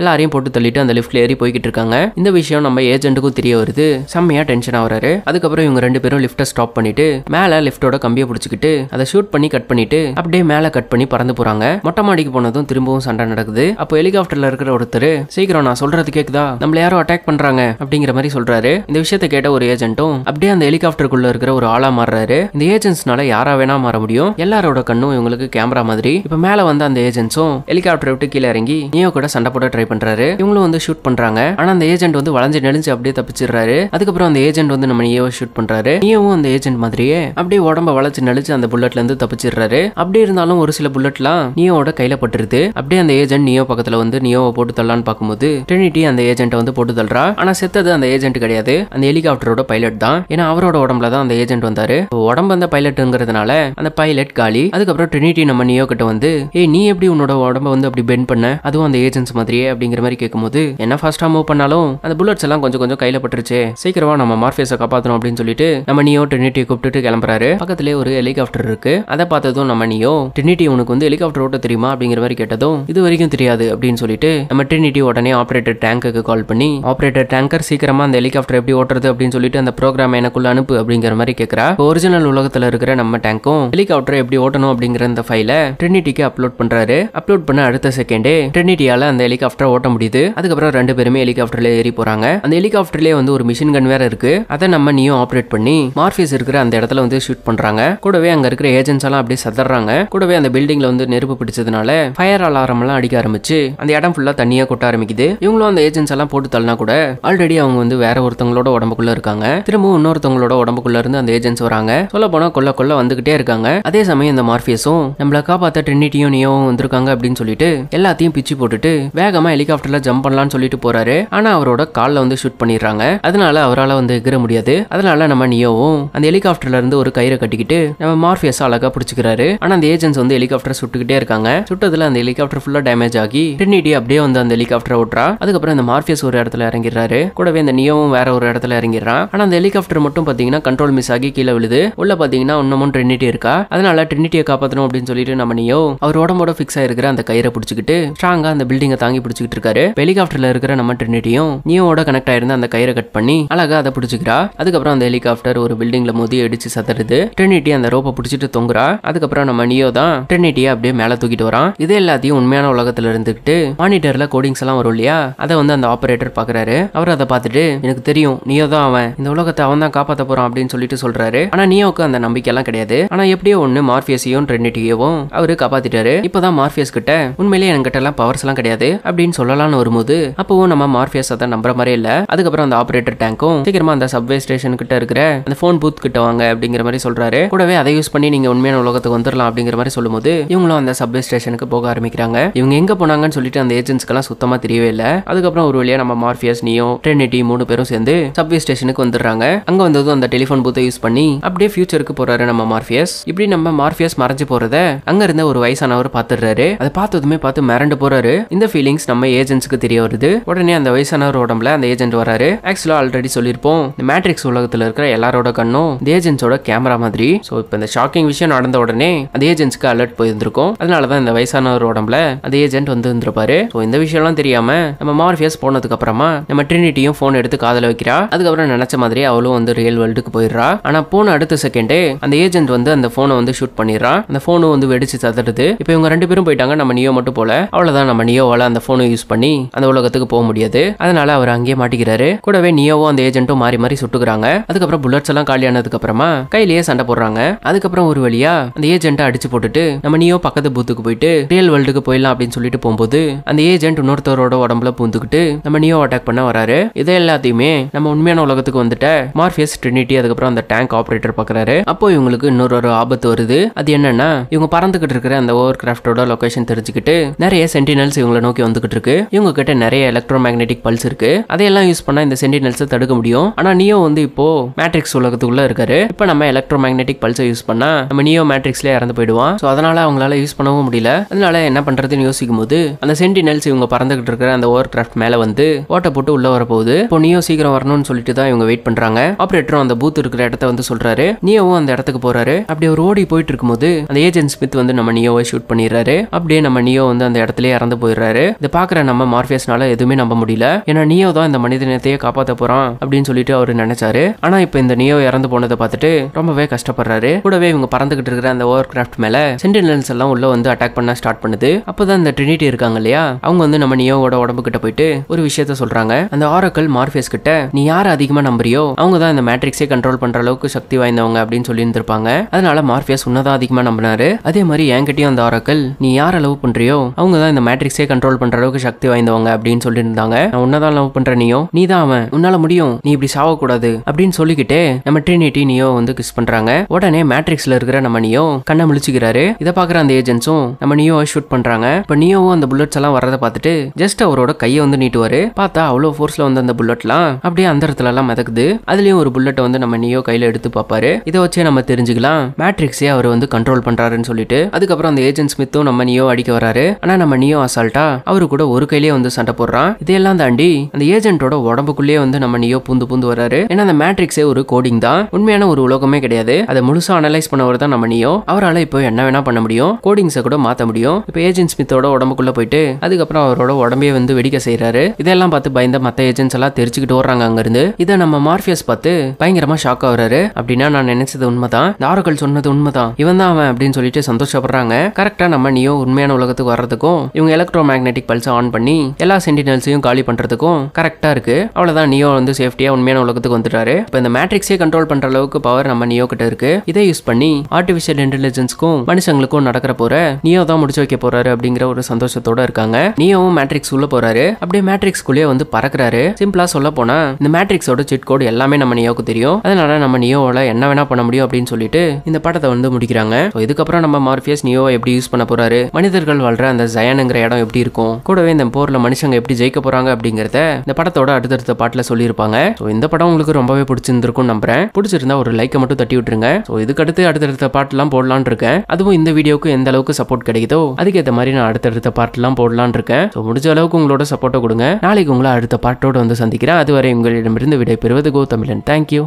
எல்லாரையும் போட்டு தள்ளிட்டு அந்த லிப்ட்ல ஏறி போய்கிட்டு இருக்காங்க இந்த விஷயம் நம்ம ஏஜென்ட்டுக்கும் தெரிய வருது செம்மையா டென்ஷன் ஆகுறாரு அதுக்கப்புறம் இவங்க ரெண்டு பேரும் லிஃப்ட்டை ஸ்டாப் பண்ணிட்டு மேல லிஃப்டோட கம்பியை பிடிச்சிக்கிட்டு அதை ஷூட் பண்ணி கட் பண்ணிட்டு அப்படியே மேல கட் பண்ணி பறந்து போறாங்க மொட்டை மாடிக்கு போனதும் திரும்பவும் சண்டை நடக்குது அப்போ ஹெலிகாப்டர்ல இருக்கிற ஒருத்தர் சீக்கிரம் நான் சொல்றது கேக்குதா நம்மள யாரோ அட்டாக் பண்றாங்க அப்படிங்கிற மாதிரி சொல்றாரு இந்த விஷயத்தை கேட்ட ஒரு ஏஜென்ட்டும் அப்படியே அந்த ஹெலிகாப்டருக்குள்ள இருக்கிற ஒரு ஆளா மாறுறாரு இந்த ஏஜ் ஏஜென்ட்ஸ்னால யாரா வேணா மாற முடியும் எல்லாரோட கண்ணும் இவங்களுக்கு கேமரா மாதிரி இப்ப மேல வந்து அந்த ஏஜென்ட்ஸும் ஹெலிகாப்டர் விட்டு கீழே இறங்கி நியோ கூட சண்டை போட ட்ரை பண்றாரு இவங்களும் வந்து ஷூட் பண்றாங்க ஆனா அந்த ஏஜென்ட் வந்து வளைஞ்சு நெளிஞ்சு அப்படியே தப்பிச்சிடுறாரு அதுக்கப்புறம் அந்த ஏஜென்ட் வந்து நம்ம நியோவை ஷூட் பண்றாரு நியோவும் அந்த ஏஜென்ட் மாதிரியே அப்படியே உடம்ப வளைச்சு நெளிச்சு அந்த புல்லட்ல இருந்து தப்பிச்சிடுறாரு அப்படி இருந்தாலும் ஒரு சில புல்லட்லாம் நியோட கையில பட்டுருது அப்படியே அந்த ஏஜென்ட் நியோ பக்கத்துல வந்து நியோவை போட்டு தள்ளலான்னு பாக்கும்போது ட்ரினிட்டி அந்த ஏஜென்ட் வந்து போட்டு தள்ளுறா ஆனா செத்தது அந்த ஏஜென்ட் கிடையாது அந்த ஹெலிகாப்டரோட பைலட் தான் ஏன்னா அவரோட உடம்புல தான் அந்த ஏஜென்ட் வந்தாரு உடம்பு அந்த பைலட்டுங்கிறதுனால அந்த பைலட் காலி அதுக்கப்புறம் ட்ரினிட்டி நம்ம நியோ கிட்ட வந்து ஏய் நீ எப்படி உன்னோட உடம்ப வந்து அப்படி பெண்ட் பண்ண அதுவும் அந்த ஏஜென்ட்ஸ் மாதிரியே அப்படிங்கிற மாதிரி கேட்கும்போது என்ன ஃபாஸ்ட்டாக மூவ் பண்ணாலும் அந்த புல்லட்ஸ் எல்லாம் கொஞ்சம் கொஞ்சம் கையில் பட்டுருச்சு சீக்கிரமா நம்ம மார்ஃபியஸை காப்பாத்தணும் அப்படின்னு சொல்லிட்டு நம்ம நியோ ட்ரினிட்டியை கூப்பிட்டு கிளம்புறாரு பக்கத்துலேயே ஒரு ஹெலிகாப்டர் இருக்கு அதை பார்த்ததும் நம்ம நியோ ட்ரினிட்டி உனக்கு வந்து ஹெலிகாப்டர் ஓட்ட தெரியுமா அப்படிங்கிற மாதிரி கேட்டதும் இது வரைக்கும் தெரியாது அப்படின்னு சொல்லிட்டு நம்ம ட்ரினிட்டி உடனே ஆப்ரேட்டர் டேங்குக்கு கால் பண்ணி ஆப்ரேட்டர் டேங்கர் சீக்கிரமா அந்த ஹெலிகாப்டர் எப்படி ஓட்டுறது அப்படின்னு சொல்லிட்டு அந்த ப்ரோக்ராம் எனக்குள்ள அனுப்பு அப்படிங்கிற மாதிரி கேட்கறா ஒரிஜினல் உலகத்துல பக்கத்தில் இருக்கிற நம்ம டேங்க்கும் ஹெலிகாப்டர் எப்படி ஓட்டணும் அப்படிங்கிற அந்த ஃபைல ட்ரினிட்டிக்கு அப்லோட் பண்றாரு அப்லோட் பண்ண அடுத்த செகண்டே ட்ரினிட்டியால அந்த ஹெலிகாப்டர் ஓட்ட முடியுது அதுக்கப்புறம் ரெண்டு பேருமே ஹெலிகாப்டர்ல ஏறி போறாங்க அந்த ஹெலிகாப்டர்லேயே வந்து ஒரு மிஷின் கன் வேற இருக்கு அதை நம்ம நீயும் ஆப்ரேட் பண்ணி மார்பிஸ் இருக்கிற அந்த இடத்துல வந்து ஷூட் பண்றாங்க கூடவே அங்க இருக்கிற ஏஜென்ட்ஸ் எல்லாம் அப்படியே சதறாங்க கூடவே அந்த பில்டிங்ல வந்து நெருப்பு பிடிச்சதுனால ஃபயர் அலாரம் எல்லாம் அடிக்க ஆரம்பிச்சு அந்த இடம் ஃபுல்லா தண்ணியா கொட்ட ஆரம்பிக்குது இவங்களும் அந்த ஏஜென்ட்ஸ் எல்லாம் போட்டு தள்ளினா கூட ஆல்ரெடி அவங்க வந்து வேற ஒருத்தவங்களோட உடம்புக்குள்ள இருக்காங்க திரும்பவும் இன்னொருத்தவங்களோட உடம்புக்குள்ள இருந்து அந்த ஏஜென்ட்ஸ் வராங்க சொல்ல போனால் கொல்ல கொல்ல வந்துகிட்டே இருக்காங்க அதே சமயம் இந்த மார்பியஸும் நம்மளை காப்பாற்ற ட்ரினிட்டியும் நியோவும் வந்திருக்காங்க அப்படின்னு சொல்லிட்டு எல்லாத்தையும் பிச்சு போட்டுட்டு வேகமா ஹெலிகாப்டர்ல ஜம்ப் பண்ணலாம்னு சொல்லிட்டு போறாரு ஆனா அவரோட காலில் வந்து ஷூட் பண்ணிடுறாங்க அதனால அவரால் வந்து எகிற முடியாது அதனால நம்ம நியோவும் அந்த ஹெலிகாப்டர்ல இருந்து ஒரு கயிறை கட்டிக்கிட்டு நம்ம மார்பியஸ் அழகா பிடிச்சிக்கிறாரு ஆனா அந்த ஏஜென்ட்ஸ் வந்து ஹெலிகாப்டர் சுட்டுக்கிட்டே இருக்காங்க சுட்டதுல அந்த ஹெலிகாப்டர் ஃபுல்லா டேமேஜ் ஆகி ட்ரினிட்டி அப்படியே வந்து அந்த ஹெலிகாப்டர் ஓட்டுறா அதுக்கப்புறம் இந்த மார்பியஸ் ஒரு இடத்துல இறங்கிடுறாரு கூடவே இந்த நியோவும் வேற ஒரு இடத்துல இறங்கிடுறான் ஆனா அந்த ஹெலிகாப்டர் மட்டும் பாத்தீங்கன்னா கண்ட்ரோல் மிஸ் ஆகி கீழே விழுது உள்ள பாத்தீங்கன்னா பார்த்தீங்கன்னா இன்னமும் ட்ரினிட்டி இருக்கா அதனால ட்ரினிட்டியை காப்பாற்றணும் அப்படின்னு சொல்லிட்டு நம்ம நியோ அவர் உடம்போட ஃபிக்ஸ் ஆயிருக்கிற அந்த கயிறை பிடிச்சிக்கிட்டு ஸ்ட்ராங்கா அந்த பில்டிங்கை தாங்கி பிடிச்சிக்கிட்டு இருக்காரு ஹெலிகாப்டர்ல இருக்கிற நம்ம ட்ரினிட்டியும் நியோட கனெக்ட் ஆயிருந்த அந்த கயிறை கட் பண்ணி அழகா அதை பிடிச்சிக்கிறா அதுக்கப்புறம் அந்த ஹெலிகாப்டர் ஒரு பில்டிங்ல மோதி அடிச்சு சதறுது ட்ரினிட்டி அந்த ரோப்பை பிடிச்சிட்டு தொங்குறா அதுக்கப்புறம் நம்ம நியோ தான் ட்ரினிட்டியை அப்படியே மேலே தூக்கிட்டு வரான் இது எல்லாத்தையும் உண்மையான உலகத்துல இருந்துகிட்டு மானிட்டர்ல கோடிங்ஸ் எல்லாம் வரும் இல்லையா அதை வந்து அந்த ஆபரேட்டர் பாக்குறாரு அவர் அதை பார்த்துட்டு எனக்கு தெரியும் நியோ தான் அவன் இந்த உலகத்தை அவன் தான் காப்பாற்ற போறான் அப்படின்னு சொல்லிட்டு சொல்றாரு ஆனா நியோக்கு அந்த நம்பிக்கையெல்லாம் கிடையாது ஆனா எப்படியோ ஒண்ணு மார்பியஸையும் ட்ரெண்டிட்டியவும் அவரு காப்பாத்திட்டாரு இப்பதான் மார்பியஸ் கிட்ட உண்மையிலேயே என்கிட்ட எல்லாம் பவர்ஸ் எல்லாம் கிடையாது அப்படின்னு சொல்லலாம்னு வரும்போது அப்பவும் நம்ம மார்பியஸ் அதை நம்புற மாதிரி இல்ல அதுக்கப்புறம் அந்த ஆபரேட்டர் டேங்க்கும் சீக்கிரமா அந்த சப்வே ஸ்டேஷன் கிட்ட இருக்கிற அந்த போன் பூத் கிட்ட வாங்க அப்படிங்கிற மாதிரி சொல்றாரு கூடவே அதை யூஸ் பண்ணி நீங்க உண்மையான உலகத்துக்கு வந்துடலாம் அப்படிங்கிற மாதிரி சொல்லும்போது இவங்களும் அந்த சப்வே ஸ்டேஷனுக்கு போக ஆரம்பிக்கிறாங்க இவங்க எங்க போனாங்கன்னு சொல்லிட்டு அந்த ஏஜென்ட்ஸ்க்கெல்லாம் சுத்தமா தெரியவே இல்லை அதுக்கப்புறம் ஒரு வழியா நம்ம மார்பியஸ் நியோ ட்ரெனிட்டி மூணு பேரும் சேர்ந்து சப்வே ஸ்டேஷனுக்கு வந்துடுறாங்க அங்க வந்ததும் அந்த டெலிஃபோன் பூத்தை யூஸ் பண்ணி அப்படியே ஃபியூச்சருக்கு போறாரு நம்ம மார்பியஸ் இப்படி நம்ம மார்பியஸ் மறைஞ்சு போறத அங்க இருந்த ஒரு வயசானவர் பாத்துடுறாரு அதை பார்த்ததுமே பார்த்து மிரண்டு போறாரு இந்த ஃபீலிங்ஸ் நம்ம ஏஜென்ட்ஸ்க்கு தெரிய வருது உடனே அந்த வயசானவர் உடம்புல அந்த ஏஜென்ட் வராரு ஆக்சுவலா ஆல்ரெடி சொல்லியிருப்போம் இந்த மேட்ரிக்ஸ் உலகத்துல இருக்கிற எல்லாரோட கண்ணும் இந்த ஏஜென்ட்ஸோட கேமரா மாதிரி ஸோ இப்போ இந்த ஷாக்கிங் விஷயம் நடந்த உடனே அந்த ஏஜென்ட்ஸ்க்கு அலர்ட் போயிருந்திருக்கும் அதனால தான் இந்த வயசானவர் உடம்புல அந்த ஏஜென்ட் வந்து இருந்திருப்பாரு ஸோ இந்த விஷயம்லாம் தெரியாம நம்ம மார்பியஸ் போனதுக்கு அப்புறமா நம்ம ட்ரினிட்டியும் ஃபோன் எடுத்து காதல வைக்கிறா அதுக்கப்புறம் நினைச்ச மாதிரி அவளும் வந்து ரியல் வேர்ல்டுக்கு போயிடுறா ஆனா போன அடுத்த செகண்டே அந்த ஏஜென்ட் வந்து அந்த போனை வந்து ஷூட் பண்ணிடுறான் அந்த போனும் வந்து வெடிச்சு தத்துறது இப்போ இவங்க ரெண்டு பேரும் போயிட்டாங்க நம்ம நியோ மட்டும் போல அவ்வளவுதான் நம்ம நியோவால அந்த போனை யூஸ் பண்ணி அந்த உலகத்துக்கு போக முடியாது அதனால அவர் அங்கேயே மாட்டிக்கிறாரு கூடவே நியோவும் அந்த ஏஜென்ட்டும் மாறி மாறி சுட்டுக்கிறாங்க அதுக்கப்புறம் புல்லட்ஸ் எல்லாம் காலியானதுக்கு அப்புறமா கையிலேயே சண்டை போடுறாங்க அதுக்கப்புறம் ஒரு வழியா அந்த ஏஜென்ட்டை அடிச்சு போட்டுட்டு நம்ம நியோ பக்கத்து பூத்துக்கு போயிட்டு ரியல் வேர்ல்டுக்கு போயிடலாம் அப்படின்னு சொல்லிட்டு போகும்போது அந்த ஏஜென்ட் இன்னொருத்தரோட உடம்புல பூந்துக்கிட்டு நம்ம நியோ அட்டாக் பண்ண வராரு இதை எல்லாத்தையுமே நம்ம உண்மையான உலகத்துக்கு வந்துட்ட மார்பியஸ் ட்ரினிட்டி அதுக்கப்புறம் அந்த டேங்க் ஆப்ரேட்டர் பாக்குறாரு அப்போ இவங்களுக்கு இன்னொரு ஒரு ஆபத்து வருது அது என்னன்னா இவங்க பறந்துகிட்டு இருக்கிற அந்த ஓவர் கிராஃப்டோட லொகேஷன் தெரிஞ்சுக்கிட்டு நிறைய சென்டினல்ஸ் இவங்களை நோக்கி வந்துகிட்டு இருக்கு இவங்க கிட்ட நிறைய எலக்ட்ரோ மேக்னெட்டிக் பல்ஸ் இருக்கு அதையெல்லாம் யூஸ் பண்ணா இந்த சென்டினல்ஸை தடுக்க முடியும் ஆனா நியோ வந்து இப்போ மேட்ரிக்ஸ் உலகத்துக்குள்ள இருக்காரு இப்போ நம்ம எலக்ட்ரோ மேக்னெட்டிக் பல்ஸை யூஸ் பண்ணா நம்ம நியோ மேட்ரிக்ஸ்ல இறந்து போயிடுவான் ஸோ அதனால அவங்களால யூஸ் பண்ணவும் முடியல அதனால என்ன பண்றதுன்னு யோசிக்கும் போது அந்த சென்டினல்ஸ் இவங்க பறந்துகிட்டு இருக்கிற அந்த ஓவர் கிராஃப்ட் மேல வந்து ஓட்ட போட்டு உள்ள வரப்போகுது இப்போ நியோ சீக்கிரம் வரணும்னு சொல்லிட்டு தான் இவங்க வெயிட் பண்றாங்க ஆப்ரேட்டரும் அந்த பூத் இருக்கிற இடத்த வந்து சொல்றாரு நியோவும் அந்த இடத்துக்கு போறாரு அப்படியே ஒரு ஓடி போயிட்டு இருக்கும்போது அந்த ஏஜென்ட் ஸ்மித் வந்து நம்ம நியோவை ஷூட் பண்ணிடுறாரு அப்படியே நம்ம நியோ வந்து அந்த இடத்துல இறந்து போயிடுறாரு இதை பாக்குற நம்ம மார்பியஸ்னால எதுவுமே நம்ப முடியல ஏன்னா நியோ தான் இந்த மனித இனத்தையே காப்பாற்ற போறான் அப்படின்னு சொல்லிட்டு அவர் நினைச்சாரு ஆனா இப்ப இந்த நியோ இறந்து போனதை பார்த்துட்டு ரொம்பவே கஷ்டப்படுறாரு கூடவே இவங்க பறந்துகிட்டு இருக்கிற அந்த ஓவர் கிராஃப்ட் மேல சென்டினல்ஸ் எல்லாம் உள்ள வந்து அட்டாக் பண்ண ஸ்டார்ட் பண்ணுது அப்பதான் இந்த ட்ரினிட்டி இருக்காங்க இல்லையா அவங்க வந்து நம்ம நியோவோட உடம்பு கிட்ட போயிட்டு ஒரு விஷயத்த சொல்றாங்க அந்த ஆரோக்கல் மார்பியஸ் கிட்ட நீ யார அதிகமா நம்புறியோ அவங்க தான் இந்த மேட்ரிக்ஸே கண்ட்ரோல் பண்ற அளவுக்கு சக்தி வாய்ந்தவங்க அப்படின்னு சொல்லி சொல்லியிருந்திருப்பாங்க அதனால மார்பியஸ் உன்னதான் அதிகமாக நம்பினாரு அதே மாதிரி என்கிட்டயும் அந்த ஆராக்கள் நீ யார் லவ் பண்றியோ அவங்க தான் இந்த மேட்ரிக்ஸே கண்ட்ரோல் பண்ற அளவுக்கு சக்தி வாய்ந்தவங்க அப்படின்னு சொல்லியிருந்தாங்க நான் உன்னதான் லவ் பண்ற நீயோ நீ தான் அவன் உன்னால முடியும் நீ இப்படி சாவக்கூடாது அப்படின்னு சொல்லிக்கிட்டே நம்ம ட்ரினிட்டி நீயோ வந்து கிஸ் பண்றாங்க உடனே மேட்ரிக்ஸ்ல இருக்கிற நம்ம நீயோ கண்ணை முழிச்சுக்கிறாரு இதை பாக்குற அந்த ஏஜென்ட்ஸும் நம்ம நீயோ ஷூட் பண்றாங்க இப்ப நியோவும் அந்த புல்லட்ஸ் எல்லாம் வரதை பார்த்துட்டு ஜஸ்ட் அவரோட கையை வந்து நீட்டுவாரு பார்த்தா அவ்வளோ ஃபோர்ஸ்ல வந்து அந்த புல்லட்லாம் அப்படியே அந்த இடத்துல எல்லாம் மிதக்குது அதுலயும் ஒரு புல்லட்டை வந்து நம்ம நீயோ கையில எடுத்து பார்ப்பாரு இதை வச்சு வச்சே நம்ம தெரிஞ்சுக்கலாம் மேட்ரிக்ஸே அவர் வந்து கண்ட்ரோல் பண்றாருன்னு சொல்லிட்டு அதுக்கப்புறம் அந்த ஏஜென்ட் ஸ்மித்தும் நம்ம நியோ அடிக்க வராரு ஆனா நம்ம நியோ அசால்ட்டா அவரு கூட ஒரு கையிலேயே வந்து சண்டை போடுறான் இதையெல்லாம் தாண்டி அந்த ஏஜென்ட்டோட உடம்புக்குள்ளேயே வந்து நம்ம நியோ பூந்து பூந்து வராரு ஏன்னா அந்த மேட்ரிக்ஸே ஒரு கோடிங் தான் உண்மையான ஒரு உலகமே கிடையாது அதை முழுசா அனலைஸ் பண்ணவர் தான் நம்ம நியோ அவரால் இப்போ என்ன வேணா பண்ண முடியும் கோடிங்ஸை கூட மாற்ற முடியும் இப்போ ஏஜென்ட் ஸ்மித்தோட உடம்புக்குள்ள போயிட்டு அதுக்கப்புறம் அவரோட உடம்பே வந்து வெடிக்க செய்யறாரு இதெல்லாம் பார்த்து பயந்த மற்ற ஏஜென்ட்ஸ் எல்லாம் தெரிச்சுக்கிட்டு ஓடுறாங்க அங்கிருந்து இதை நம்ம மார்பியஸ் பார்த்து பயங்கரமா ஷாக் ஆகுறாரு அப்படின்னா நான் நினைச்சது சொல்றது உண்மைதான் தாருகள் சொன்னது உண்மைதான் இவன் தான் அவன் அப்படின்னு சொல்லிட்டு சந்தோஷப்படுறாங்க கரெக்டா நம்ம நியோ உண்மையான உலகத்துக்கு வர்றதுக்கும் இவங்க எலக்ட்ரோ மேக்னெட்டிக் பல்ஸ் ஆன் பண்ணி எல்லா சென்டினல்ஸையும் காலி பண்றதுக்கும் கரெக்டா இருக்கு அவ்வளவுதான் நியோ வந்து சேஃப்டியா உண்மையான உலகத்துக்கு வந்துட்டாரு இப்போ இந்த மேட்ரிக்ஸே கண்ட்ரோல் பண்ற அளவுக்கு பவர் நம்ம நியோ கிட்ட இருக்கு இதை யூஸ் பண்ணி ஆர்டிபிஷியல் இன்டெலிஜென்ஸ்க்கும் மனுஷங்களுக்கும் நடக்கிற போற நியோ தான் முடிச்சு வைக்க போறாரு அப்படிங்கிற ஒரு சந்தோஷத்தோட இருக்காங்க நியோவும் மேட்ரிக்ஸ் உள்ள போறாரு அப்படியே குள்ளே வந்து பறக்குறாரு சிம்பிளா சொல்ல போனா இந்த மேட்ரிக்ஸோட சிட் கோடு எல்லாமே நம்ம நியோக்கு தெரியும் அதனால நம்ம நியோவில் என்ன வேணா பண்ண முடியும் முடியும் அப்படின்னு சொல்லிட்டு இந்த படத்தை வந்து முடிக்கிறாங்க இதுக்கப்புறம் நம்ம மார்பியஸ் நியோ எப்படி யூஸ் பண்ண போறாரு மனிதர்கள் வாழ்ற அந்த ஜயானுங்கிற இடம் எப்படி இருக்கும் கூடவே இந்த போர்ல மனுஷங்க எப்படி ஜெயிக்க போறாங்க அப்படிங்கறத இந்த படத்தோட அடுத்தடுத்த பாட்டில் சொல்லியிருப்பாங்க ஸோ இந்த படம் உங்களுக்கு ரொம்பவே பிடிச்சிருந்துருக்கும் நம்புறேன் பிடிச்சிருந்தா ஒரு லைக்கை மட்டும் தட்டி விட்டுருங்க ஸோ இதுக்கடுத்து அடுத்தடுத்த பாட்டெல்லாம் போடலான் இருக்கேன் அதுவும் இந்த வீடியோக்கு எந்த அளவுக்கு சப்போர்ட் கிடைக்குதோ அதுக்கேற்ற மாதிரி நான் அடுத்தடுத்த பாட்டுலாம் போடலான் இருக்கேன் ஸோ முடிஞ்ச அளவுக்கு உங்களோட சப்போர்ட்டை கொடுங்க நாளைக்கு உங்களை அடுத்த பாட்டோட வந்து சந்திக்கிறேன் அதுவரை உங்களிடமிருந்து விடை பெறுவது கோ தமிழன் தேங்க்யூ